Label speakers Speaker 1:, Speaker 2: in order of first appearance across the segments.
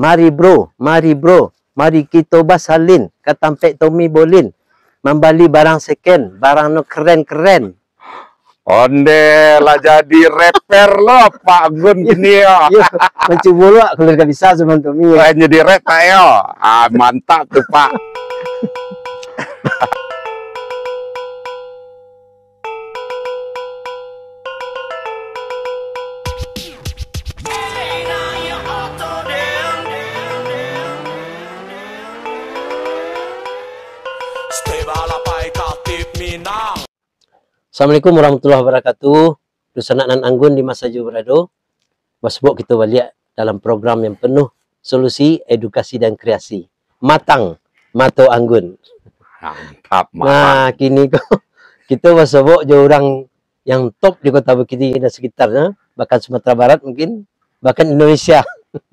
Speaker 1: Mari bro, mari bro. Mari kita basalin katampek Tommy Bolin. membali barang second, barang no keren-keren. Onde lah jadi rapper lo Pak Gun ini yo. yo Mencubu lo kalau
Speaker 2: gak bisa cuman Tommy. Ya. Kayak jadi rapper yo. Ah, mantap tuh Pak.
Speaker 1: Assalamualaikum warahmatullahi wabarakatuh. Dusanak nan anggun di masa berado. Masbuk kita balik dalam program yang penuh solusi, edukasi dan kreasi. Matang, mato anggun. Mantap, mantap. Nah, kini kok kita masbuk jauh orang yang top di kota Bukit Tinggi dan sekitarnya, bahkan Sumatera Barat mungkin, bahkan Indonesia.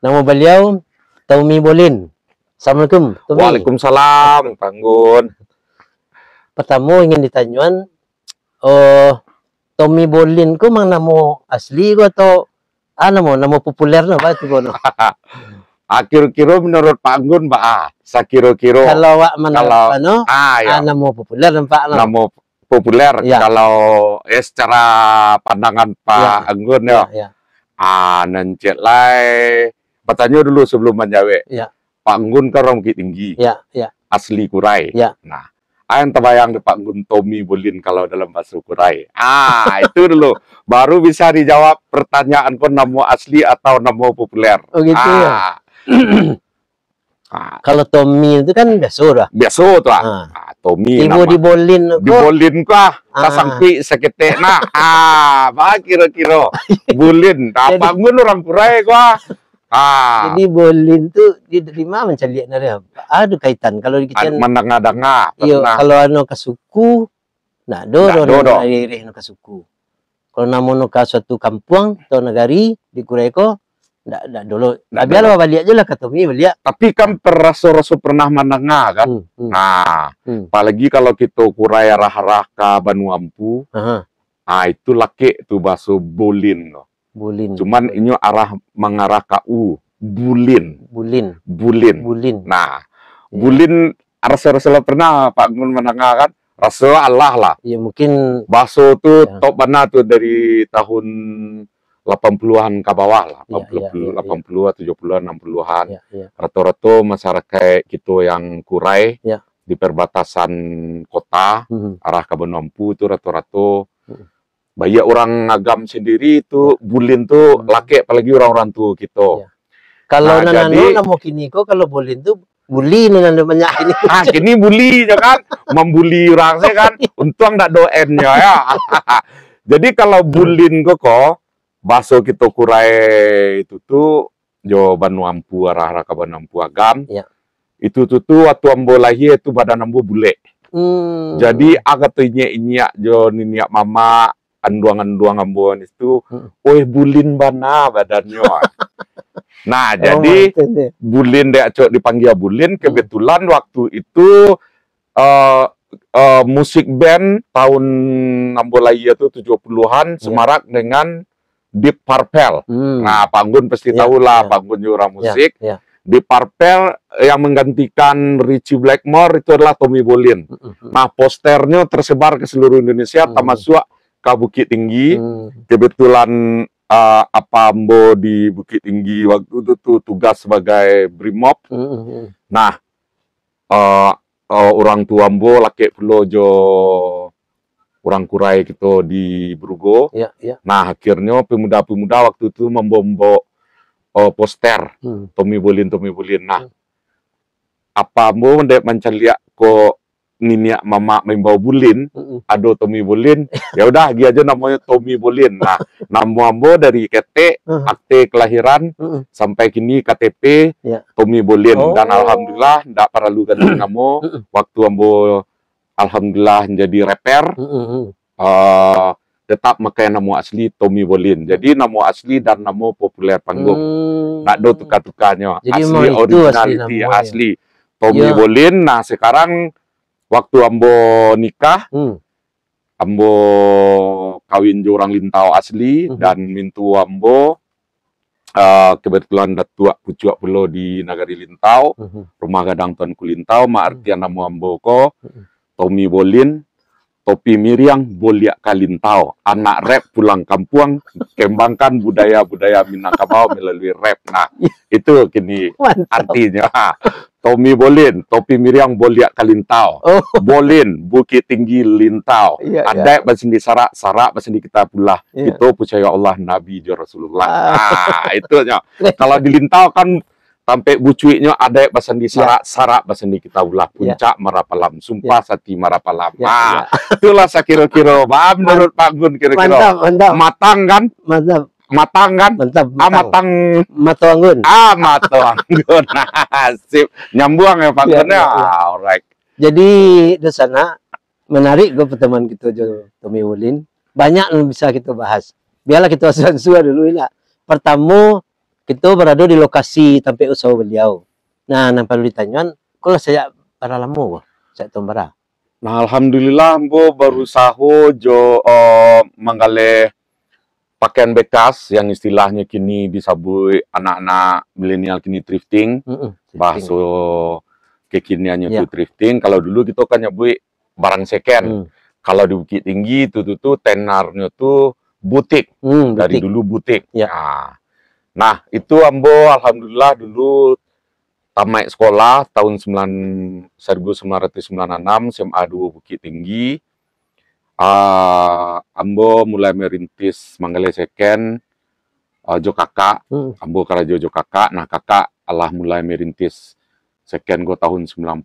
Speaker 1: Nama beliau Tommy Bolin. Assalamualaikum. Tommy. Waalaikumsalam,
Speaker 2: Bangun
Speaker 1: pertama ingin ditanyuan oh eh, Tommy Bolin ko mang namo asli ko atau ah mo namo populer na ba ito ko no?
Speaker 2: Ah, kiro menurut Pak Anggun, Pak ah, sakiro kiro Kalau wak mana kalau,
Speaker 1: ano, ah, ya. namo populer ng Pak. Namo
Speaker 2: populer ya. kalau ya secara pandangan Pak ya. Anggun ya. ya, Ah, nencet lai. Bertanya dulu sebelum menjawab. Ya. Pak Anggun kan tinggi. Ya, ya. Asli Kurai. Ya. Nah, yang terbayang Pak Guntomi Tommy Bulin kalau dalam bahasa Kurai. Ah, itu dulu. Baru bisa dijawab pertanyaan pertanyaanku nama asli atau nama populer.
Speaker 1: Oh gitu ya? ah. ya. ah. Kalau Tommy itu kan biasa lah. Biasa tuh. Ah. ah. Tommy Ibu nama. dibolin Di Dibolin kok. Ah. Kasangpi seketek nah. ah, pak kira-kira. Bulin. Apa bangun orang Kurai kok. Ah. Jadi bolin tu diterima macam lihat Ada kaitan kalau kita menengah dengar Yo kalau anu ke suku nak doro nak reh nak anu ke suku. Kalau namo no anu ka suatu kampung atau negari di Kureko ndak ndak dulu. Tapi kalau balik je lah kata ni Tapi kan peraso-raso pernah menengah kan. Hmm,
Speaker 2: hmm. Nah, hmm. apalagi kalau kita kuraya rah-rah ka Banu Ampu. Uh -huh. Ah itu laki tu baso bolin loh. Bulin. Cuman ini arah mengarah ke U. Bulin. Bulin. Bulin. Bulin. Nah, yeah. Bulin Rasul-Rasul pernah Pak Gun menengah kan? Rasul Allah lah. Ya mungkin. Baso tuh yeah. top mana tuh dari tahun 80-an ke bawah lah, 80, an ya, 70-an, 60-an. Rato-rato masyarakat gitu yang kurai ya. di perbatasan kota, mhm. arah ke Benompu itu rato-rato bayi orang ngagam sendiri itu ya. bulin tuh hmm. laki apalagi orang-orang tuh gitu. Ya. Kalau nah, nanano namo
Speaker 1: kini kok kalau bulin tuh buli nanan banyak ini. Ah,
Speaker 2: kini buli ya kan, membuli orang saya kan. Untung ndak doennya ya. ya. Jadi kalau hmm. bulin kok kok baso kita kurai itu tuh jawaban nampu arah arah kaban ampu agam. Ya. Itu tuh tuh waktu ambo lahir itu badan ambo bule. Hmm. Jadi agak tuh nyiak nyiak jo niniak mama anduang-anduang Ambon itu, oi hmm. bulin bana badannya. nah, oh, jadi bulin dia cok dipanggil bulin hmm. kebetulan hmm. waktu itu uh, uh, musik band tahun Ambolaya itu 70-an yeah. semarak dengan Deep Purple. Hmm. Nah, panggung pasti yeah, tahu lah, yeah. panggung juara iya, musik. Yeah, yeah. Deep Purple yang menggantikan Richie Blackmore itu adalah Tommy Bolin. Hmm, nah, posternya tersebar ke seluruh Indonesia, -hmm. termasuk ke Bukit Tinggi. Hmm. Kebetulan uh, Ambo di Bukit Tinggi waktu itu tuh tugas sebagai brimob. Hmm, hmm, hmm. Nah, uh, uh, orang tua Ambo laki jo orang kurai gitu di Brugo. Ya, ya. Nah, akhirnya pemuda-pemuda waktu itu membombo uh, poster hmm. Tommy Bolin, Tommy Bolin. Nah, hmm. apa Ambo mendek mencaliak kok niniak mama membawa bulin, uh -uh. Tommy bulin, ya udah dia aja namanya Tommy bulin. Nah, nama ambo dari kete, uh -huh. akte kelahiran uh -huh. sampai kini KTP yeah. Tommy bulin oh. dan alhamdulillah tidak perlu ganti nama. waktu ambo alhamdulillah menjadi reper Uh -huh. uh, tetap makai nama asli Tommy Bolin. Jadi nama asli dan nama populer panggung.
Speaker 1: Hmm. Nak
Speaker 2: do tukar-tukarnya. Asli originality asli. Ya. asli. Tommy yeah. Bolin. Nah, sekarang waktu ambo nikah hmm. ambo kawin jurang lintau asli hmm. dan mintu ambo uh, kebetulan datuak pucuak pulo di nagari lintau hmm. rumah gadang tuan kulintau ma hmm. artian hmm. namu ambo ko hmm. Tommy Bolin Topi Miriang Boliak Kalintau, anak rap pulang kampung, kembangkan budaya-budaya Minangkabau melalui rap. Nah, iya. itu kini Mantap. artinya. Tommy Bolin, Topi Miriang Boliak Kalintau. Oh. Bolin, Bukit Tinggi Lintau. Yeah, iya. Ada yeah. basindi sarak, sarak di kita pula. Yeah. Itu percaya Allah Nabi Jo Rasulullah. Ah, Nah, itu ya. Kalau di Lintau kan sampai bucuiknya ada bahasa di sarak yeah. sarak basan di kita pula iya. puncak yeah. marapalam sumpah yeah. sati marapalam yeah. Iya, nah, yeah. itulah saya kira-kira maaf menurut Pak Gun kira-kira
Speaker 1: matang kan mantap matang kan? Mantap. Matang. Ah, matang. Matuanggun. Ah, matuanggun.
Speaker 2: Sip. Nyambuang ya Pak ya, ya. Alright.
Speaker 1: Jadi di sana menarik gue pertemuan kita gitu, Tommy Wulin. Banyak yang bisa kita bahas. Biarlah kita suan dulu lah. Ya. Pertama, kita berada di lokasi tempat usaha beliau. Nah, nampak perlu ditanya, kalau saya para lama, saya tombara.
Speaker 2: Nah, alhamdulillah, bu baru sahu jo uh, manggale pakaian bekas yang istilahnya kini disabui anak-anak milenial kini thrifting, mm -hmm. bahasa kekiniannya yeah. itu ya. thrifting. Kalau dulu kita gitu kan nyebut ya, barang second. Mm. Kalau di Bukit Tinggi itu tuh, tuh tenarnya tuh butik. Mm, Dari dulu butik. Yeah. Nah, nah, itu Ambo alhamdulillah dulu tamat sekolah tahun 9, 1996 SMA 2 Bukit Tinggi uh, Ambo mulai merintis Manggale seken uh, eh, kakak hmm. Ambo Jo Kakak. Nah kakak Allah mulai merintis sekian go tahun 95. Hmm.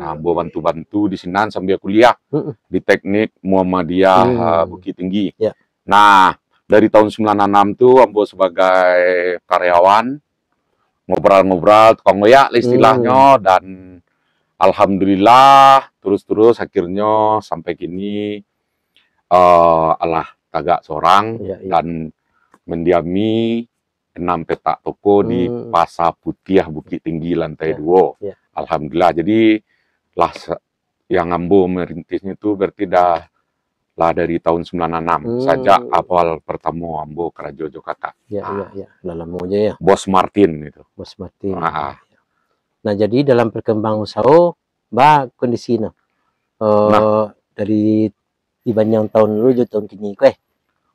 Speaker 2: Nah Ambo bantu-bantu di Sinan sambil kuliah hmm. di teknik Muhammadiyah hmm. Eh, Bukit Tinggi. Yeah. Nah dari tahun 96 tuh Ambo sebagai karyawan ngobrol-ngobrol tukang ngoyak istilahnya hmm. dan alhamdulillah terus-terus akhirnya sampai kini uh, eh, Allah tagak seorang ya, ya. dan mendiami enam petak toko hmm. di Pasar Putih Bukit Tinggi lantai ya, dua. Ya. Alhamdulillah. Jadi lah yang ngambo merintisnya itu berarti dah lah dari tahun 96 hmm. saja awal pertama ambo kerajo Jakarta.
Speaker 1: Iya, iya ah. ya, ya. Lalamonya ya. Bos Martin itu. Bos Martin. Ah. Nah, jadi dalam perkembangan usaha ba kondisinya uh, eh, nah. dari dibanding tahun dulu jauh tahun kini kue eh.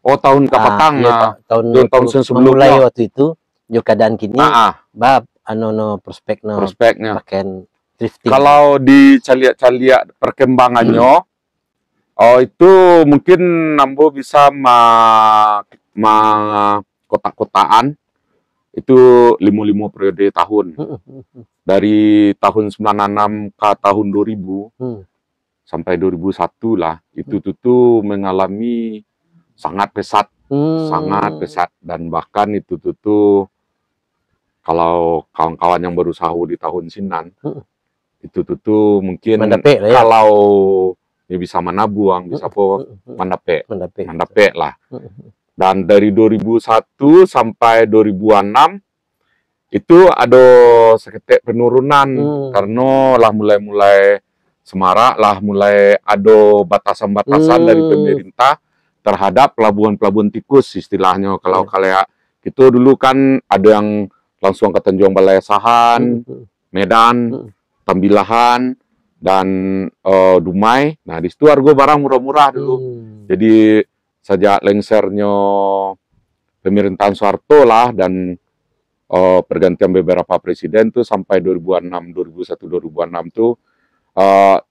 Speaker 1: oh tahun kapatang ah, ya, ta tahun dua tahun sebelumnya. mulai waktu itu jauh keadaan kini nah, ah. ah. ba ano no prospek no prospeknya pakaian drifting kalau
Speaker 2: di caliak-caliak perkembangannya hmm.
Speaker 1: oh itu mungkin
Speaker 2: nambo bisa ma ma kotak-kotaan itu lima lima periode tahun dari tahun sembilan enam ke tahun 2000 hmm. sampai dua 2001 lah itu hmm. tuh mengalami sangat pesat hmm. sangat pesat dan bahkan itu tuh kalau kawan-kawan yang baru sahur di tahun sinan hmm. itu tuh mungkin ya. kalau ini bisa buang bisa apa mendapat mandapek, lah hmm. Dan dari 2001 sampai 2006 itu ada seketik penurunan hmm. karena lah mulai-mulai Semarak lah mulai ada batasan-batasan hmm. dari pemerintah terhadap pelabuhan-pelabuhan tikus istilahnya kalau hmm. kalian itu dulu kan ada yang langsung ke Tanjung Balai Sahan, hmm. Medan, hmm. Tambilahan dan uh, Dumai. Nah, di situ harga barang murah-murah dulu. Hmm. Jadi sejak lengsernya pemerintahan Soeharto lah dan uh, pergantian beberapa presiden tuh sampai 2006 2001 2006 tuh uh,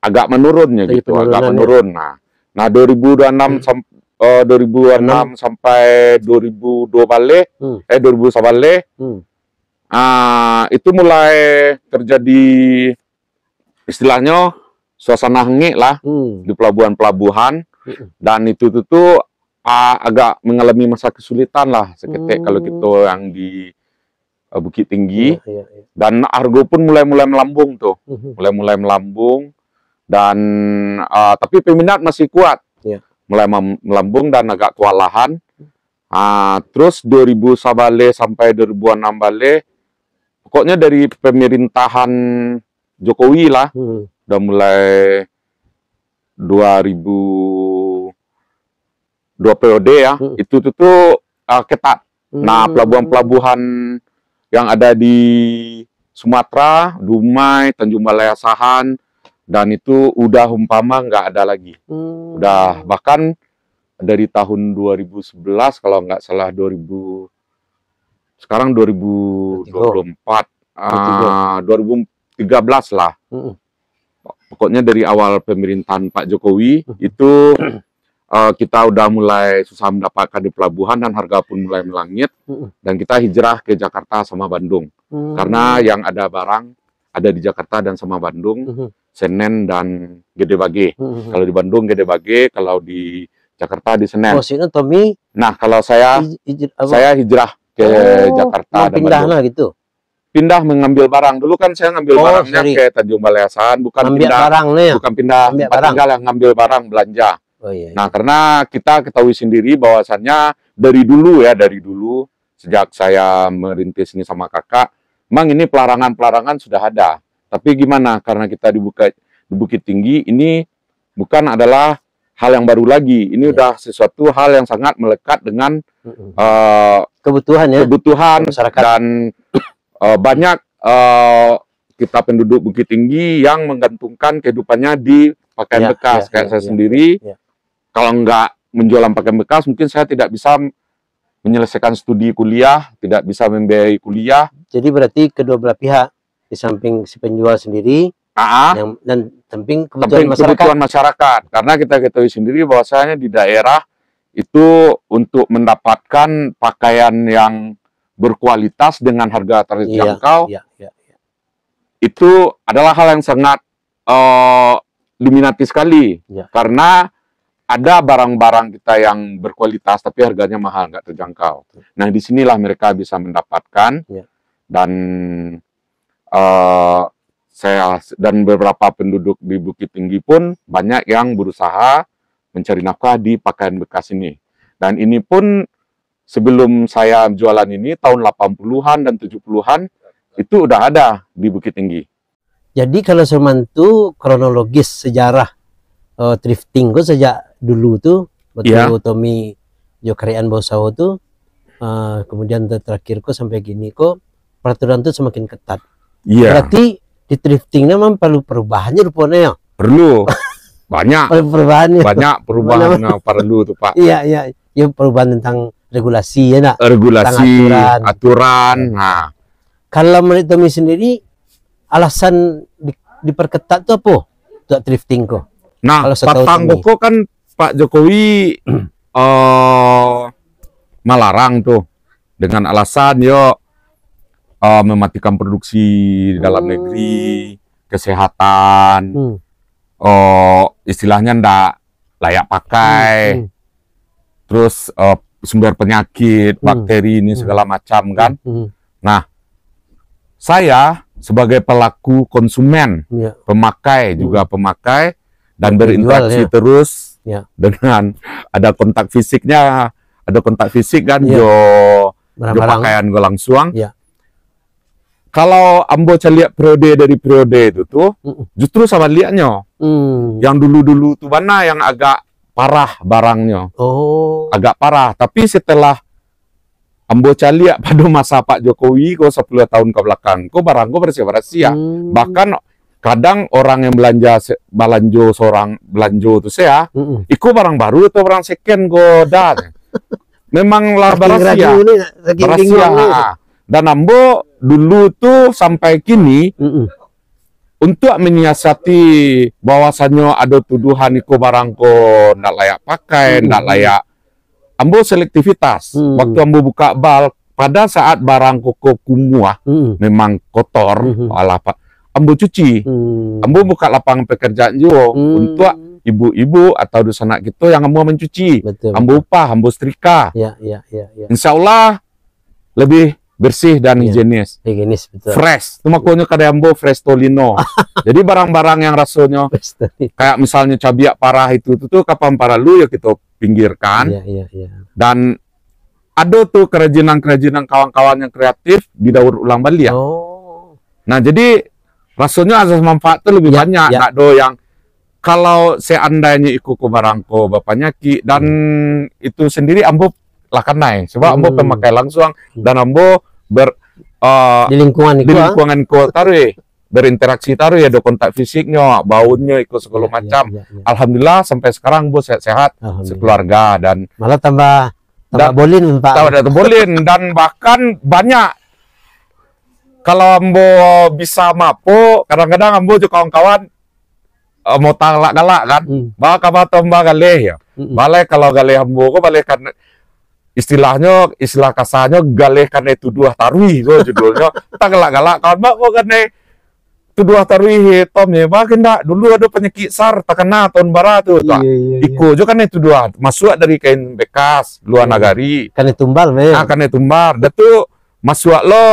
Speaker 2: agak menurunnya Jadi iya, gitu agak ya. menurun nah nah 2006 hmm. sam, uh, 2006 hmm. sampai 2002 balik hmm. eh 2000 balik hmm. uh, itu mulai terjadi istilahnya suasana hengik lah hmm. di pelabuhan-pelabuhan dan itu itu tuh agak mengalami masa kesulitan lah seketik hmm. kalau kita yang di uh, Bukit Tinggi. Ya, ya, ya. Dan argo pun mulai-mulai melambung tuh, mm-hmm. mulai-mulai melambung dan uh, tapi peminat masih kuat. Ya. Mulai melambung dan agak kewalahan. Uh, terus 2000 Sabale sampai 2006 Bale pokoknya dari pemerintahan Jokowi lah hmm. udah mulai 2000 dua periode ya hmm. itu tuh, uh, ketat. Nah, hmm. Nah pelabuhan-pelabuhan yang ada di Sumatera, Dumai, Tanjung Balai Asahan dan itu udah umpama nggak ada lagi. Hmm. Udah bahkan dari tahun 2011 kalau nggak salah 2000 sekarang 2024 uh, 2013 lah. Hmm. Pokoknya dari awal pemerintahan Pak Jokowi hmm. itu uh, kita udah mulai susah mendapatkan di pelabuhan dan harga pun mulai melangit mm. dan kita hijrah ke Jakarta sama Bandung
Speaker 1: mm. karena
Speaker 2: yang ada barang ada di Jakarta dan sama Bandung mm -hmm. Senen dan Gede Bage mm -hmm. kalau di Bandung Gede Bage kalau di Jakarta di Senen maksudnya oh, Tommy nah kalau saya hij saya hijrah ke oh, Jakarta dan pindah Bandung. lah gitu pindah mengambil barang dulu kan saya ngambil oh, barangnya sorry. ke Tanjung Balai Hasan bukan Ambil pindah barang, ya? bukan pindah ambil barang. tinggal yang ngambil barang belanja Oh, iya, iya. Nah karena kita ketahui sendiri bahwasannya dari dulu ya dari dulu sejak saya merintis ini sama kakak, memang ini pelarangan-pelarangan sudah ada. Tapi gimana karena kita di Bukit, di Bukit Tinggi ini bukan adalah hal yang baru lagi. Ini iya. udah sesuatu hal yang sangat melekat dengan uh, kebutuhan ya kebutuhan masyarakat dan uh, banyak uh, kita penduduk Bukit Tinggi yang menggantungkan kehidupannya di pakaian ya, bekas ya, kayak ya, saya ya, sendiri. Ya kalau nggak menjual pakai bekas, mungkin saya tidak bisa menyelesaikan studi kuliah, tidak bisa
Speaker 1: membiayai kuliah. Jadi berarti kedua belah pihak di samping si penjual sendiri Aa, yang, dan samping kebutuhan, masyarakat. kebutuhan
Speaker 2: masyarakat. Karena kita ketahui sendiri bahwasanya di daerah itu untuk mendapatkan pakaian yang berkualitas dengan harga terjangkau
Speaker 1: iya, iya, iya. iya.
Speaker 2: itu adalah hal yang sangat uh, diminati sekali iya. karena ada barang-barang kita yang berkualitas tapi harganya mahal, nggak terjangkau. Nah, disinilah mereka bisa mendapatkan ya. dan uh, saya dan beberapa penduduk di Bukit Tinggi pun banyak yang berusaha mencari nafkah di pakaian bekas ini. Dan ini pun sebelum saya jualan ini tahun 80-an dan 70-an itu udah ada di Bukit Tinggi.
Speaker 1: Jadi kalau semantu kronologis sejarah uh, thrifting itu sejak dulu tuh betul yeah. Tommy yo Bosawo tuh uh, kemudian terakhir kok sampai gini kok peraturan tuh semakin ketat. Iya. Yeah. Berarti di drifting memang perlu perubahannya rupanya ya. Perlu. Banyak. perubahannya. Banyak perubahan yang perlu tuh Pak. Iya iya. Ya perubahan tentang regulasi ya nak. Regulasi. Tentang aturan. aturan. Iya. Nah. Kalau menurut Tommy sendiri alasan di, diperketat tuh apa? Untuk drifting kok. Nah, patang kok kan Pak Jokowi
Speaker 2: uh, melarang tuh dengan alasan yo uh, eh, mematikan produksi di dalam hmm. negeri, kesehatan, hmm. uh, istilahnya ndak layak pakai, hmm. hmm. terus uh, sumber penyakit, hmm. bakteri ini hmm. segala macam kan. Hmm, hmm. Nah, saya sebagai pelaku konsumen, ya. pemakai hmm. juga pemakai dan berinteraksi ya. terus ya. dengan ada kontak fisiknya ada kontak fisik kan ya. jo pakaian gue langsung ya. kalau ambo lihat periode dari periode itu tuh mm -mm. justru sama liatnya mm. yang dulu dulu tuh mana yang agak parah barangnya
Speaker 1: oh.
Speaker 2: agak parah tapi setelah Ambo caliak pada masa Pak Jokowi kok sepuluh tahun ke belakang. Kok barang kok bersih bersih ya. Hmm. Bahkan kadang orang yang belanja balanjo seorang belanjo itu saya mm -hmm. iku barang baru atau barang second goda memang lah rahasia rahasia dan ambo dulu tuh sampai kini mm -hmm. untuk menyiasati bahwasannya ada tuduhan iku barang ko ndak layak pakai mm ndak layak ambo selektivitas mm waktu ambo buka bal pada saat barang koko kumuah, mm memang kotor mm -hmm. ala pak ambu cuci. Hmm. ambu buka lapangan pekerjaan juga hmm. untuk ibu-ibu atau anak gitu yang mau mencuci. Betul, ambu betul. upah, ambu setrika. Ya,
Speaker 1: ya, ya, ya.
Speaker 2: Insya Allah lebih bersih dan ya. higienis. Higienis betul. Fresh. ya. makanya kada ambu fresh tolino. Jadi barang-barang yang rasanya kayak misalnya cabiak parah itu itu tuh kapan parah lu ya kita pinggirkan. Ya, ya, ya. Dan ada tuh kerajinan-kerajinan kawan-kawan yang kreatif di daur ulang balik ya. Oh. Nah, jadi Rasanya azas manfaat itu lebih ya, banyak. Ya. Nak do yang kalau seandainya ikut ke kumarangko bapaknya ki dan hmm. itu sendiri ambo lakanai sebab hmm. ambo pemakai langsung dan ambo ber uh, di lingkungan di ah. lingkungan ko tarui eh. berinteraksi taruh ya do kontak fisiknya baunya ikut segala ya, ya macam ya, ya, ya. alhamdulillah sampai sekarang bu sehat-sehat sekeluarga dan malah tambah tambah boleh, bolin pak tambah bolin dan bahkan banyak kalau ambo bisa mampu kadang-kadang ambo juga kawan-kawan uh, mau talak galak kan hmm. baka batom galih ya hmm. balik kalau galih ambo kok balik kan istilahnya istilah kasarnya galih karena itu dua tarwi itu judulnya tak galak galak kawan mbak kok karena eh. itu dua tarwi eh, tom ya bah kena dulu ada penyakit sar terkena tahun barat tuh iya, iya, iya, iku juga kan itu dua masuk dari kain bekas luar iya, iya. nagari karena tumbal ya nah, karena tumbal betul masuk lo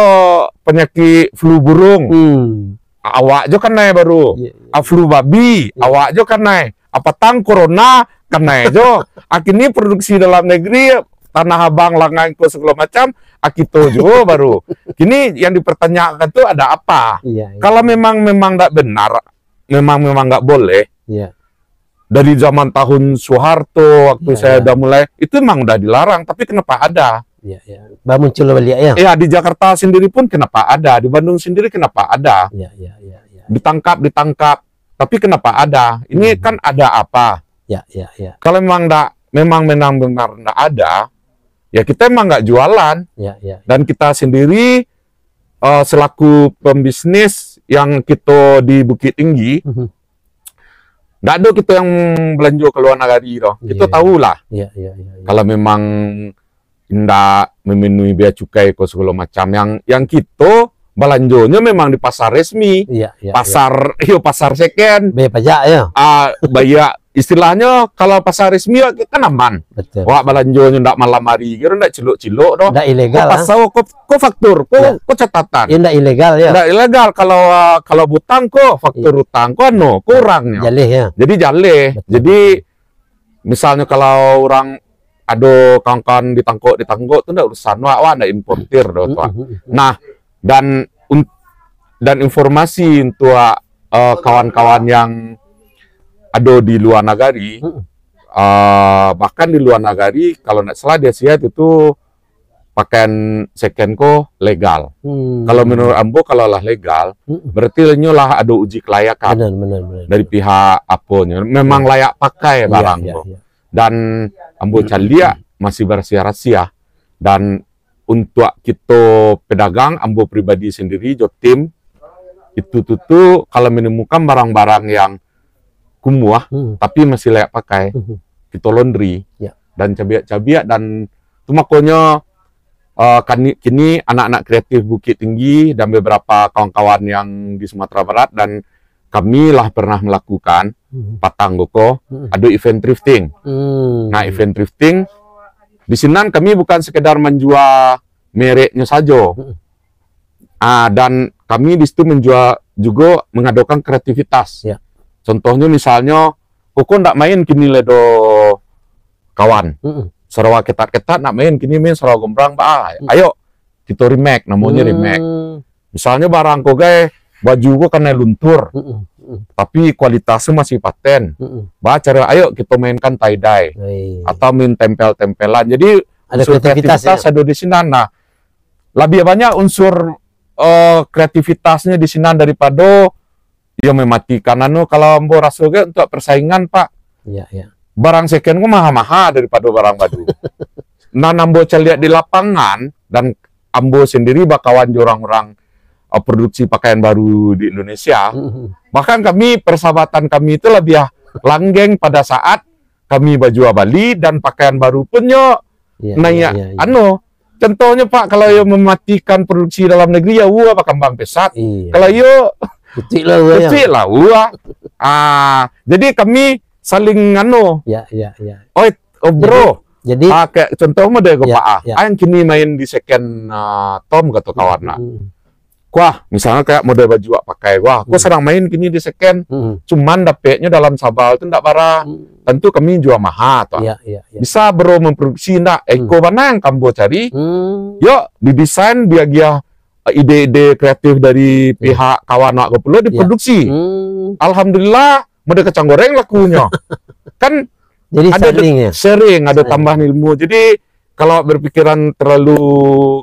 Speaker 2: penyakit flu burung hmm. awak jo kan naik baru yeah, iya, iya. flu babi yeah. awak jo kan naik apa tang corona kan naik jo akhirnya produksi dalam negeri tanah abang langang segala macam akito jo baru kini yang dipertanyakan tuh ada apa yeah, yeah. kalau memang memang tidak benar memang memang nggak boleh yeah dari zaman tahun Soeharto waktu ya, saya ya. udah mulai itu memang udah dilarang tapi kenapa ada ya, ya. Bah muncul wali ya. Ya di Jakarta sendiri pun kenapa ada, di Bandung sendiri kenapa ada.
Speaker 1: Ya, ya, ya,
Speaker 2: ya. Ditangkap, ditangkap. Tapi kenapa ada? Ini hmm. kan ada apa?
Speaker 1: Ya, ya, ya.
Speaker 2: Kalau memang enggak, memang menang benar enggak ada, ya kita emang nggak jualan. Ya, ya, ya. Dan kita sendiri uh, selaku pembisnis yang kita di Bukit Tinggi, Tidak mm-hmm. ada kita yang belanja ke luar negeri Kita yeah. Iya, iya. lah. Yeah, yeah, yeah, yeah. Kalau memang tidak memenuhi biaya cukai kok segala macam yang yang kita gitu, balanjonya memang di pasar resmi iya, iya, pasar iya. yo iya, pasar second bayar pajak ya ah uh, bayar istilahnya kalau pasar resmi ya kan aman betul wah balanjonya tidak malam hari kira tidak cilok-cilok dong tidak ilegal kok ah. pasau kok, kok
Speaker 1: faktur kok ya. kok catatan ya ilegal ya
Speaker 2: tidak ilegal kalau uh, kalau butang kok faktur ya. utang kok no kurangnya jaleh ya jadi jaleh jadi misalnya kalau orang aduh kawan-kawan di tangkok di ndak urusan wa wa ndak importir doh mm-hmm. tua mm-hmm. nah dan un, dan informasi untuk uh, ah, eh, kawan-kawan yang aduh di luar nagari uh, mm-hmm. eh, bahkan di luar nagari kalau nggak salah dia sihat itu pakaian ko legal.
Speaker 1: Hmm. Kalau menurut Ambo kalau lah
Speaker 2: legal, hmm. berarti lah ada uji kelayakan benar, benar, benar, dari pihak apa Memang iya. layak pakai iya, barang. Ya, ya, ya dan ambo iya. calia masih bersia rahasia dan untuk kita pedagang ambo pribadi sendiri jo tim itu tuh kalau menemukan barang-barang yang kumuh hmm. tapi masih layak pakai hmm. kita laundry ya. dan cabiak-cabiak dan cuma konyol uh, eh, kini, anak-anak kreatif Bukit Tinggi dan beberapa kawan-kawan yang di Sumatera Barat dan kami lah pernah melakukan hmm. goko, hmm. ada event drifting. Hmm. Nah, event drifting di sini kami bukan sekedar menjual mereknya saja. Hmm. Ah, dan kami di situ menjual juga mengadakan kreativitas. Ya. Contohnya misalnya Koko ndak main kini ledo kawan. Hmm. serawa ketat-ketat nak main kini main serawa gombrang ba. Hmm. Ayo kita remake namanya hmm. remake. Misalnya barang kogai baju gua kena luntur mm -mm. tapi kualitasnya masih paten mm bah cara ayo kita mainkan tie dye -mm. atau main tempel-tempelan jadi ada unsur kreativitas, kreativitas ya? ada di sini nah lebih banyak unsur uh, kreativitasnya di sini daripada ya mematikan anu kalau mau rasulnya untuk persaingan pak ya, ya. barang second gua mahal maha daripada barang baru nah nambah lihat di lapangan dan ambo sendiri bakawan jurang-jurang uh, produksi pakaian baru di Indonesia. Bahkan kami persahabatan kami itu lebih ya langgeng pada saat kami baju Bali dan pakaian baru punya Ya, nanya, ya, ya, ya. ano, contohnya Pak kalau yo mematikan produksi dalam negeri ya wah berkembang pesat. Iya. Kalau yo kecil lah, ya. kecil lah, uah. Ah, jadi kami saling ano. Ya, ya, ya. Oh, oh bro. Jadi, jadi ah, kayak contoh deh ya, Pak. Ah. Ya. ah, yang kini main di second uh, tom gitu kawan. Hmm. Wah, misalnya kayak model baju wak pakai, wah, aku hmm. sedang main kini di second, hmm. cuman dapetnya dalam sabal itu ndak parah. Hmm. Tentu kami jual mahal, toh. Ya, ya, ya. Bisa bro memproduksi ndak hmm. eko mana yang kamu cari?
Speaker 1: Hmm.
Speaker 2: Yuk, didesain biar dia eh, ide-ide kreatif dari hmm. pihak kawan aku perlu iya. diproduksi. Ya. Hmm. Alhamdulillah, model kecang goreng lakunya. kan jadi ada sering, ya? sering ada tambah tambahan ilmu. Jadi kalau berpikiran terlalu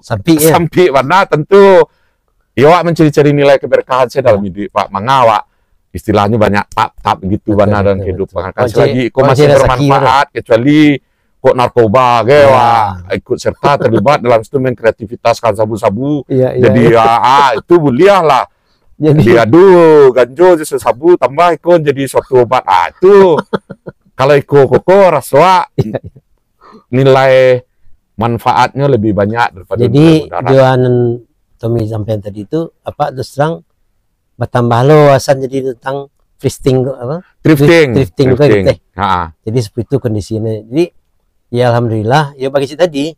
Speaker 2: sampai ya? sampai mana tentu Iya Iwak mencari-cari nilai keberkahan saya dalam hidup Pak Mengawak istilahnya banyak tap-tap gitu betul, dalam dan kehidupan kan lagi kok masih bermanfaat kecuali kok narkoba ge iya. ikut serta terlibat dalam instrumen kreativitas kan sabu-sabu
Speaker 1: iya, iya, jadi ya. ah
Speaker 2: itu buliah lah jadi, jadi aduh ganjo justru sabu tambah ikon jadi suatu obat ah itu kalau ikut koko rasua
Speaker 1: nilai manfaatnya lebih banyak daripada jadi jualan Tommy sampaikan tadi itu apa terus terang bertambah lo luasan jadi tentang drifting apa? Drifting. Drifting, drifting. Gitu, kan, ha. Jadi seperti itu kondisinya. Jadi ya alhamdulillah ya bagi si tadi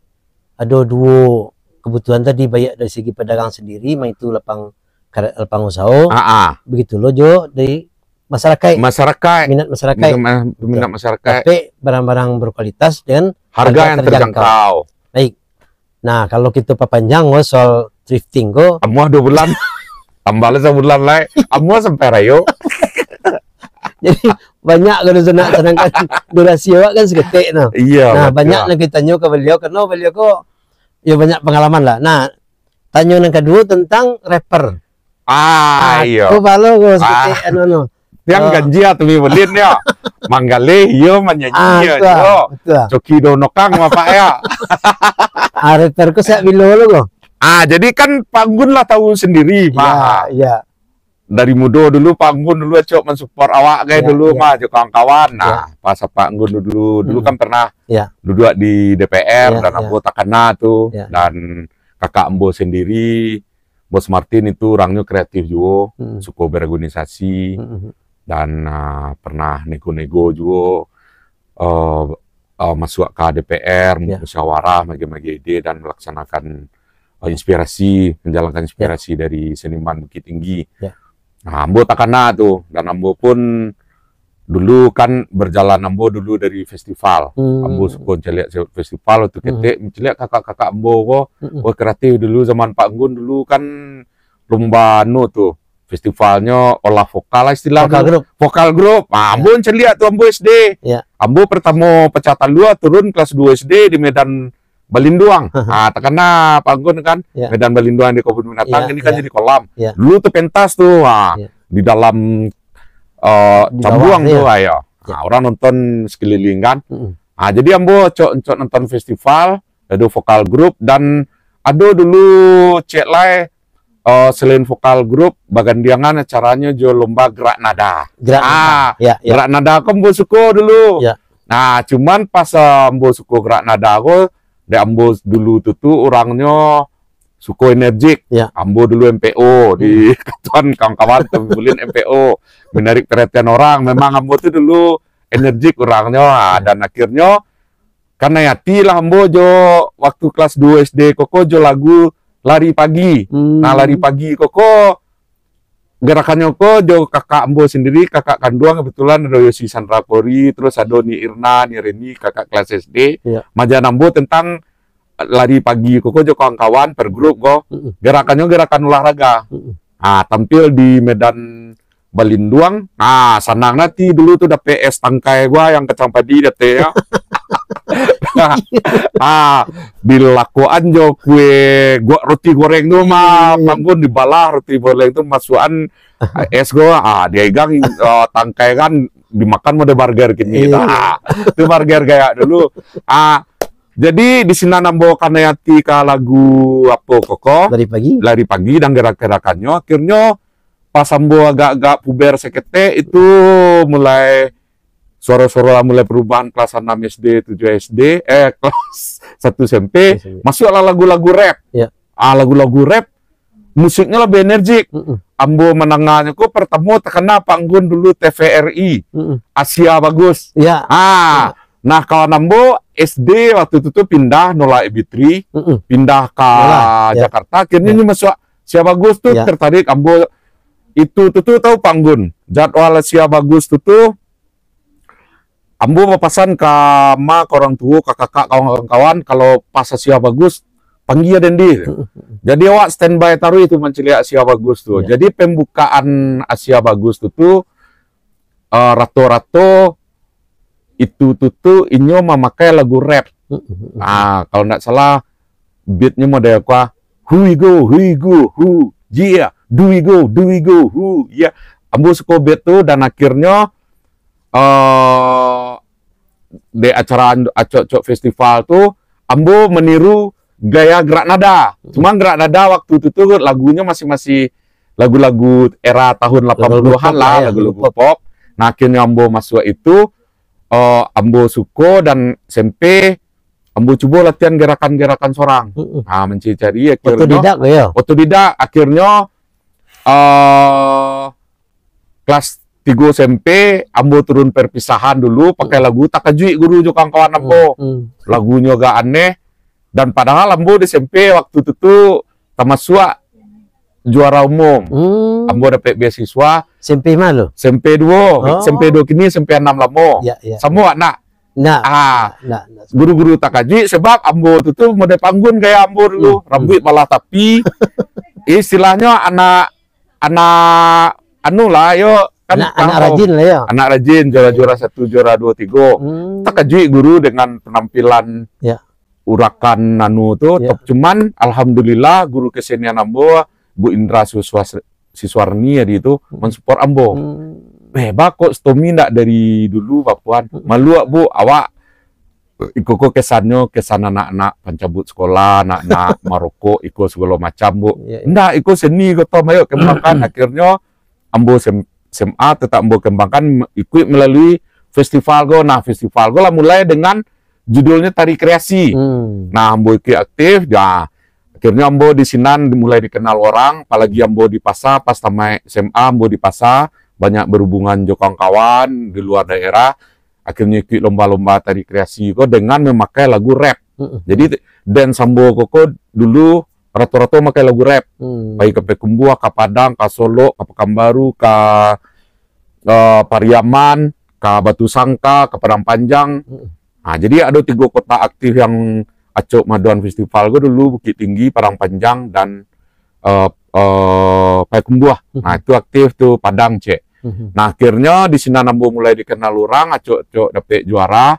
Speaker 1: ada dua kebutuhan tadi banyak dari segi pedagang sendiri ma itu lapang lapang usaha. Ha. Begitu lo Jo dari masyarakat. Masyarakat. Minat masyarakat. Minat, eh, minat masyarakat. Tapi barang-barang berkualitas dan harga, harga yang terjangkau. terjangkau. Baik. Nah, kalau kita papanjang oh, soal drifting kok, Kamu ada bulan. Tambah lagi bulan lagi, Kamu sempera pera Jadi banyak senang senang kan durasi awak kan seketik no. Nah. Iya. Nah, banyak yang kita tanya ke beliau karena beliau kok ya banyak pengalaman lah. Nah, tanya yang kedua tentang rapper. Ah, iya. Aku balo kok seketik ah. no no.
Speaker 2: Yang oh. ganji atau bibelin ya. Manggale yo iya, menyanyi ah, yo. Ya, iya. Joki kang apa ya.
Speaker 1: Ah, rapper kok saya bilo lo
Speaker 2: Ah, jadi kan Pak Gun lah tahu sendiri, iya, Pak. Iya, Dari Mudo dulu Pak Gun dulu cok mensupport awak kayak ya, dulu ya. mah kawan-kawan. Iya. Nah, ya. pas Pak Gun dulu dulu hmm. kan pernah ya. duduk di DPR ya, dan ya. anggota kena tuh ya. dan kakak Embo sendiri Bos Martin itu orangnya kreatif juga, hmm. suka berorganisasi hmm. dan uh, pernah nego-nego juga uh, eh, uh, eh, masuk ke DPR, ya. musyawarah, bagi-bagi ide dan melaksanakan uh, inspirasi, menjalankan inspirasi yeah. dari seniman Bukit Tinggi. Yeah. Nah, Ambo takana tuh dan Ambo pun dulu kan berjalan Ambo dulu dari festival. Hmm. Ambo suka festival waktu ketik hmm. kakak-kakak Ambo kok. hmm. oh, kreatif dulu zaman Pak Gun dulu kan lomba nu tuh festivalnya olah vokal lah istilah vokal grup vokal grup nah, ya. Ambo ya. tuh Ambo SD ya. Ambo pertama pecatan dua turun kelas 2 SD di Medan Balinduang. ah, terkena panggung kan yeah. Medan Balinduang di kebun binatang yeah, ini kan yeah. jadi kolam. Yeah. Dulu tuh pentas tuh ah, yeah. di dalam uh, di Cambuang tuh yeah. ayo. Nah, orang nonton sekeliling kan. Mm. Ah, jadi ambo cok cok nonton festival, ada vokal grup dan aduh dulu cek lay uh, eh, selain vokal grup bagian kan caranya jual lomba gerak nada. Gerak ah, nada. Ya, ya. Gerak nada aku suka dulu. Ya. Nah, cuman pas ambo eh, suka gerak nada aku Dek Ambo dulu itu tuh orangnya suko energik. Ya. Ambo dulu MPO di keton hmm. kawan-kawan tembulin MPO menarik perhatian orang. Memang Ambo tuh dulu energik orangnya ya. dan akhirnya karena yati lah Ambo jo waktu kelas 2 SD koko jo lagu lari pagi. Nah, hmm. Nah lari pagi koko gerakan Yoko, Jo kakak Ambo sendiri, kakak kanduang kebetulan ada Yosi Sandrapori, terus ada Ni Irna, Ni Reni, kakak kelas SD, iya. Majan Ambo tentang eh, lari pagi koko Jo kawan-kawan per grup kok Gerakannya gerakan olahraga. Ah, tampil di medan Balinduang. Ah, sanang nanti dulu tuh udah PS tangkai gua yang kecampadi date ya. ah dilakuan jo kue gua roti goreng tuh mah di iya. dibalah roti goreng tuh masukan es gua ah dia gang oh, tangkai kan dimakan mode burger gini gitu. Iya. ah itu burger kayak dulu ah jadi di sini nambo kanayati tika lagu apa koko lari pagi lari pagi dan gerak-gerakannya akhirnya pas sambo agak-agak puber sekete itu mulai suara-suara mulai perubahan kelas 6 SD, 7 SD, eh kelas 1 SMP, yes, masih masuklah lagu-lagu rap. Ya. Ah lagu-lagu rap musiknya lebih energik. Mm -mm. Ambo menengahnya kok pertemu terkena panggung dulu TVRI. Mm -mm. Asia bagus. Ya. Ah. Yeah. Nah, kalau Ambo SD waktu itu tuh pindah Nola Ibtri, e mm -mm. pindah ke yeah. Jakarta. Ya. Akhirnya yeah. masuk Asia bagus tuh yeah. tertarik Ambo itu tuh, tahu panggung. Jadwal Asia bagus tuh ambo papasan ke ma orang tua ke kakak kawan-kawan kalau pas siap bagus panggil dan dia jadi awak standby taruh itu mencari Asia bagus tuh yeah. jadi pembukaan Asia bagus tuh tuh eh, rato-rato itu tuh tuh inyo memakai lagu rap nah kalau tidak salah beatnya model kuah who we go who we go who yeah do we go do we go who yeah ambo suka beat tuh dan akhirnya uh, di acara acok acok festival tuh Ambo meniru gaya gerak nada. Hmm. Cuma gerak nada waktu itu tuh lagunya masih-masih lagu-lagu era tahun 80-an lah, ya, lagu-lagu pop. pop. Nah, akhirnya Ambo masuk itu uh, Ambo Suko dan SMP Ambo coba latihan gerakan-gerakan seorang. Ah hmm. Nah, mencari akhirnya otodidak ya. Otodidak akhirnya uh, kelas Tigo SMP ambo turun perpisahan dulu pakai lagu takajui guru jokang kawan ambo hmm, hmm. lagunya agak aneh dan padahal ambo di SMP waktu itu tuh tamasua juara umum hmm. ambo dapat beasiswa SMP mana lo? SMP dua oh. SMP dua kini SMP enam lamo ya, ya, semua nak Nah, ah, nah, nah, guru-guru takaji sebab ambo itu tuh mode panggun kayak ambo dulu, hmm. hmm. rambut malah tapi istilahnya anak anak anu lah yo kan anak, anak rajin lah ya anak rajin juara juara satu juara dua tiga hmm. terkejut guru dengan penampilan ya. urakan nanu itu, ya. top cuman alhamdulillah guru kesenian ambo bu indra siswa siswarni ya di itu hmm. mensupport ambo hmm. eh bakok stomi ndak dari dulu papuan hmm. malu bu awak Iko kok kesannya kesan anak-anak pencabut sekolah, anak-anak Maroko, iko segala macam bu. Ya, ya. Nggak, iko seni ikut tau mayo kemakan akhirnya ambo sem SMA tetap mau kembangkan ikut melalui festival go. Nah, festival go lah mulai dengan judulnya tari kreasi. Hmm. Nah, ambo ikut aktif, ya akhirnya ambo di Sinan mulai dikenal orang, apalagi ambo di Pasar, pas tamai SMA ambo di Pasar, banyak berhubungan jokong kawan di luar daerah, akhirnya ikut lomba-lomba tari kreasi kok dengan memakai lagu rap. Hmm. Jadi dan Sambo Koko dulu rata-rata makai lagu rap hmm. baik ke Pekumbua, ke Padang, ke Solo, ke Pekanbaru, ke uh, Pariaman, ke Batu Sangka, ke Padang Panjang. Hmm. Nah, jadi ada tiga kota aktif yang Acok Maduan Festival gue dulu Bukit Tinggi, Padang Panjang dan uh, eh, uh, eh, Pekumbua. Hmm. Nah, itu aktif tuh Padang, Cek. Hmm. Nah, akhirnya di sini Nambo mulai dikenal orang, Acok-acok dapet juara.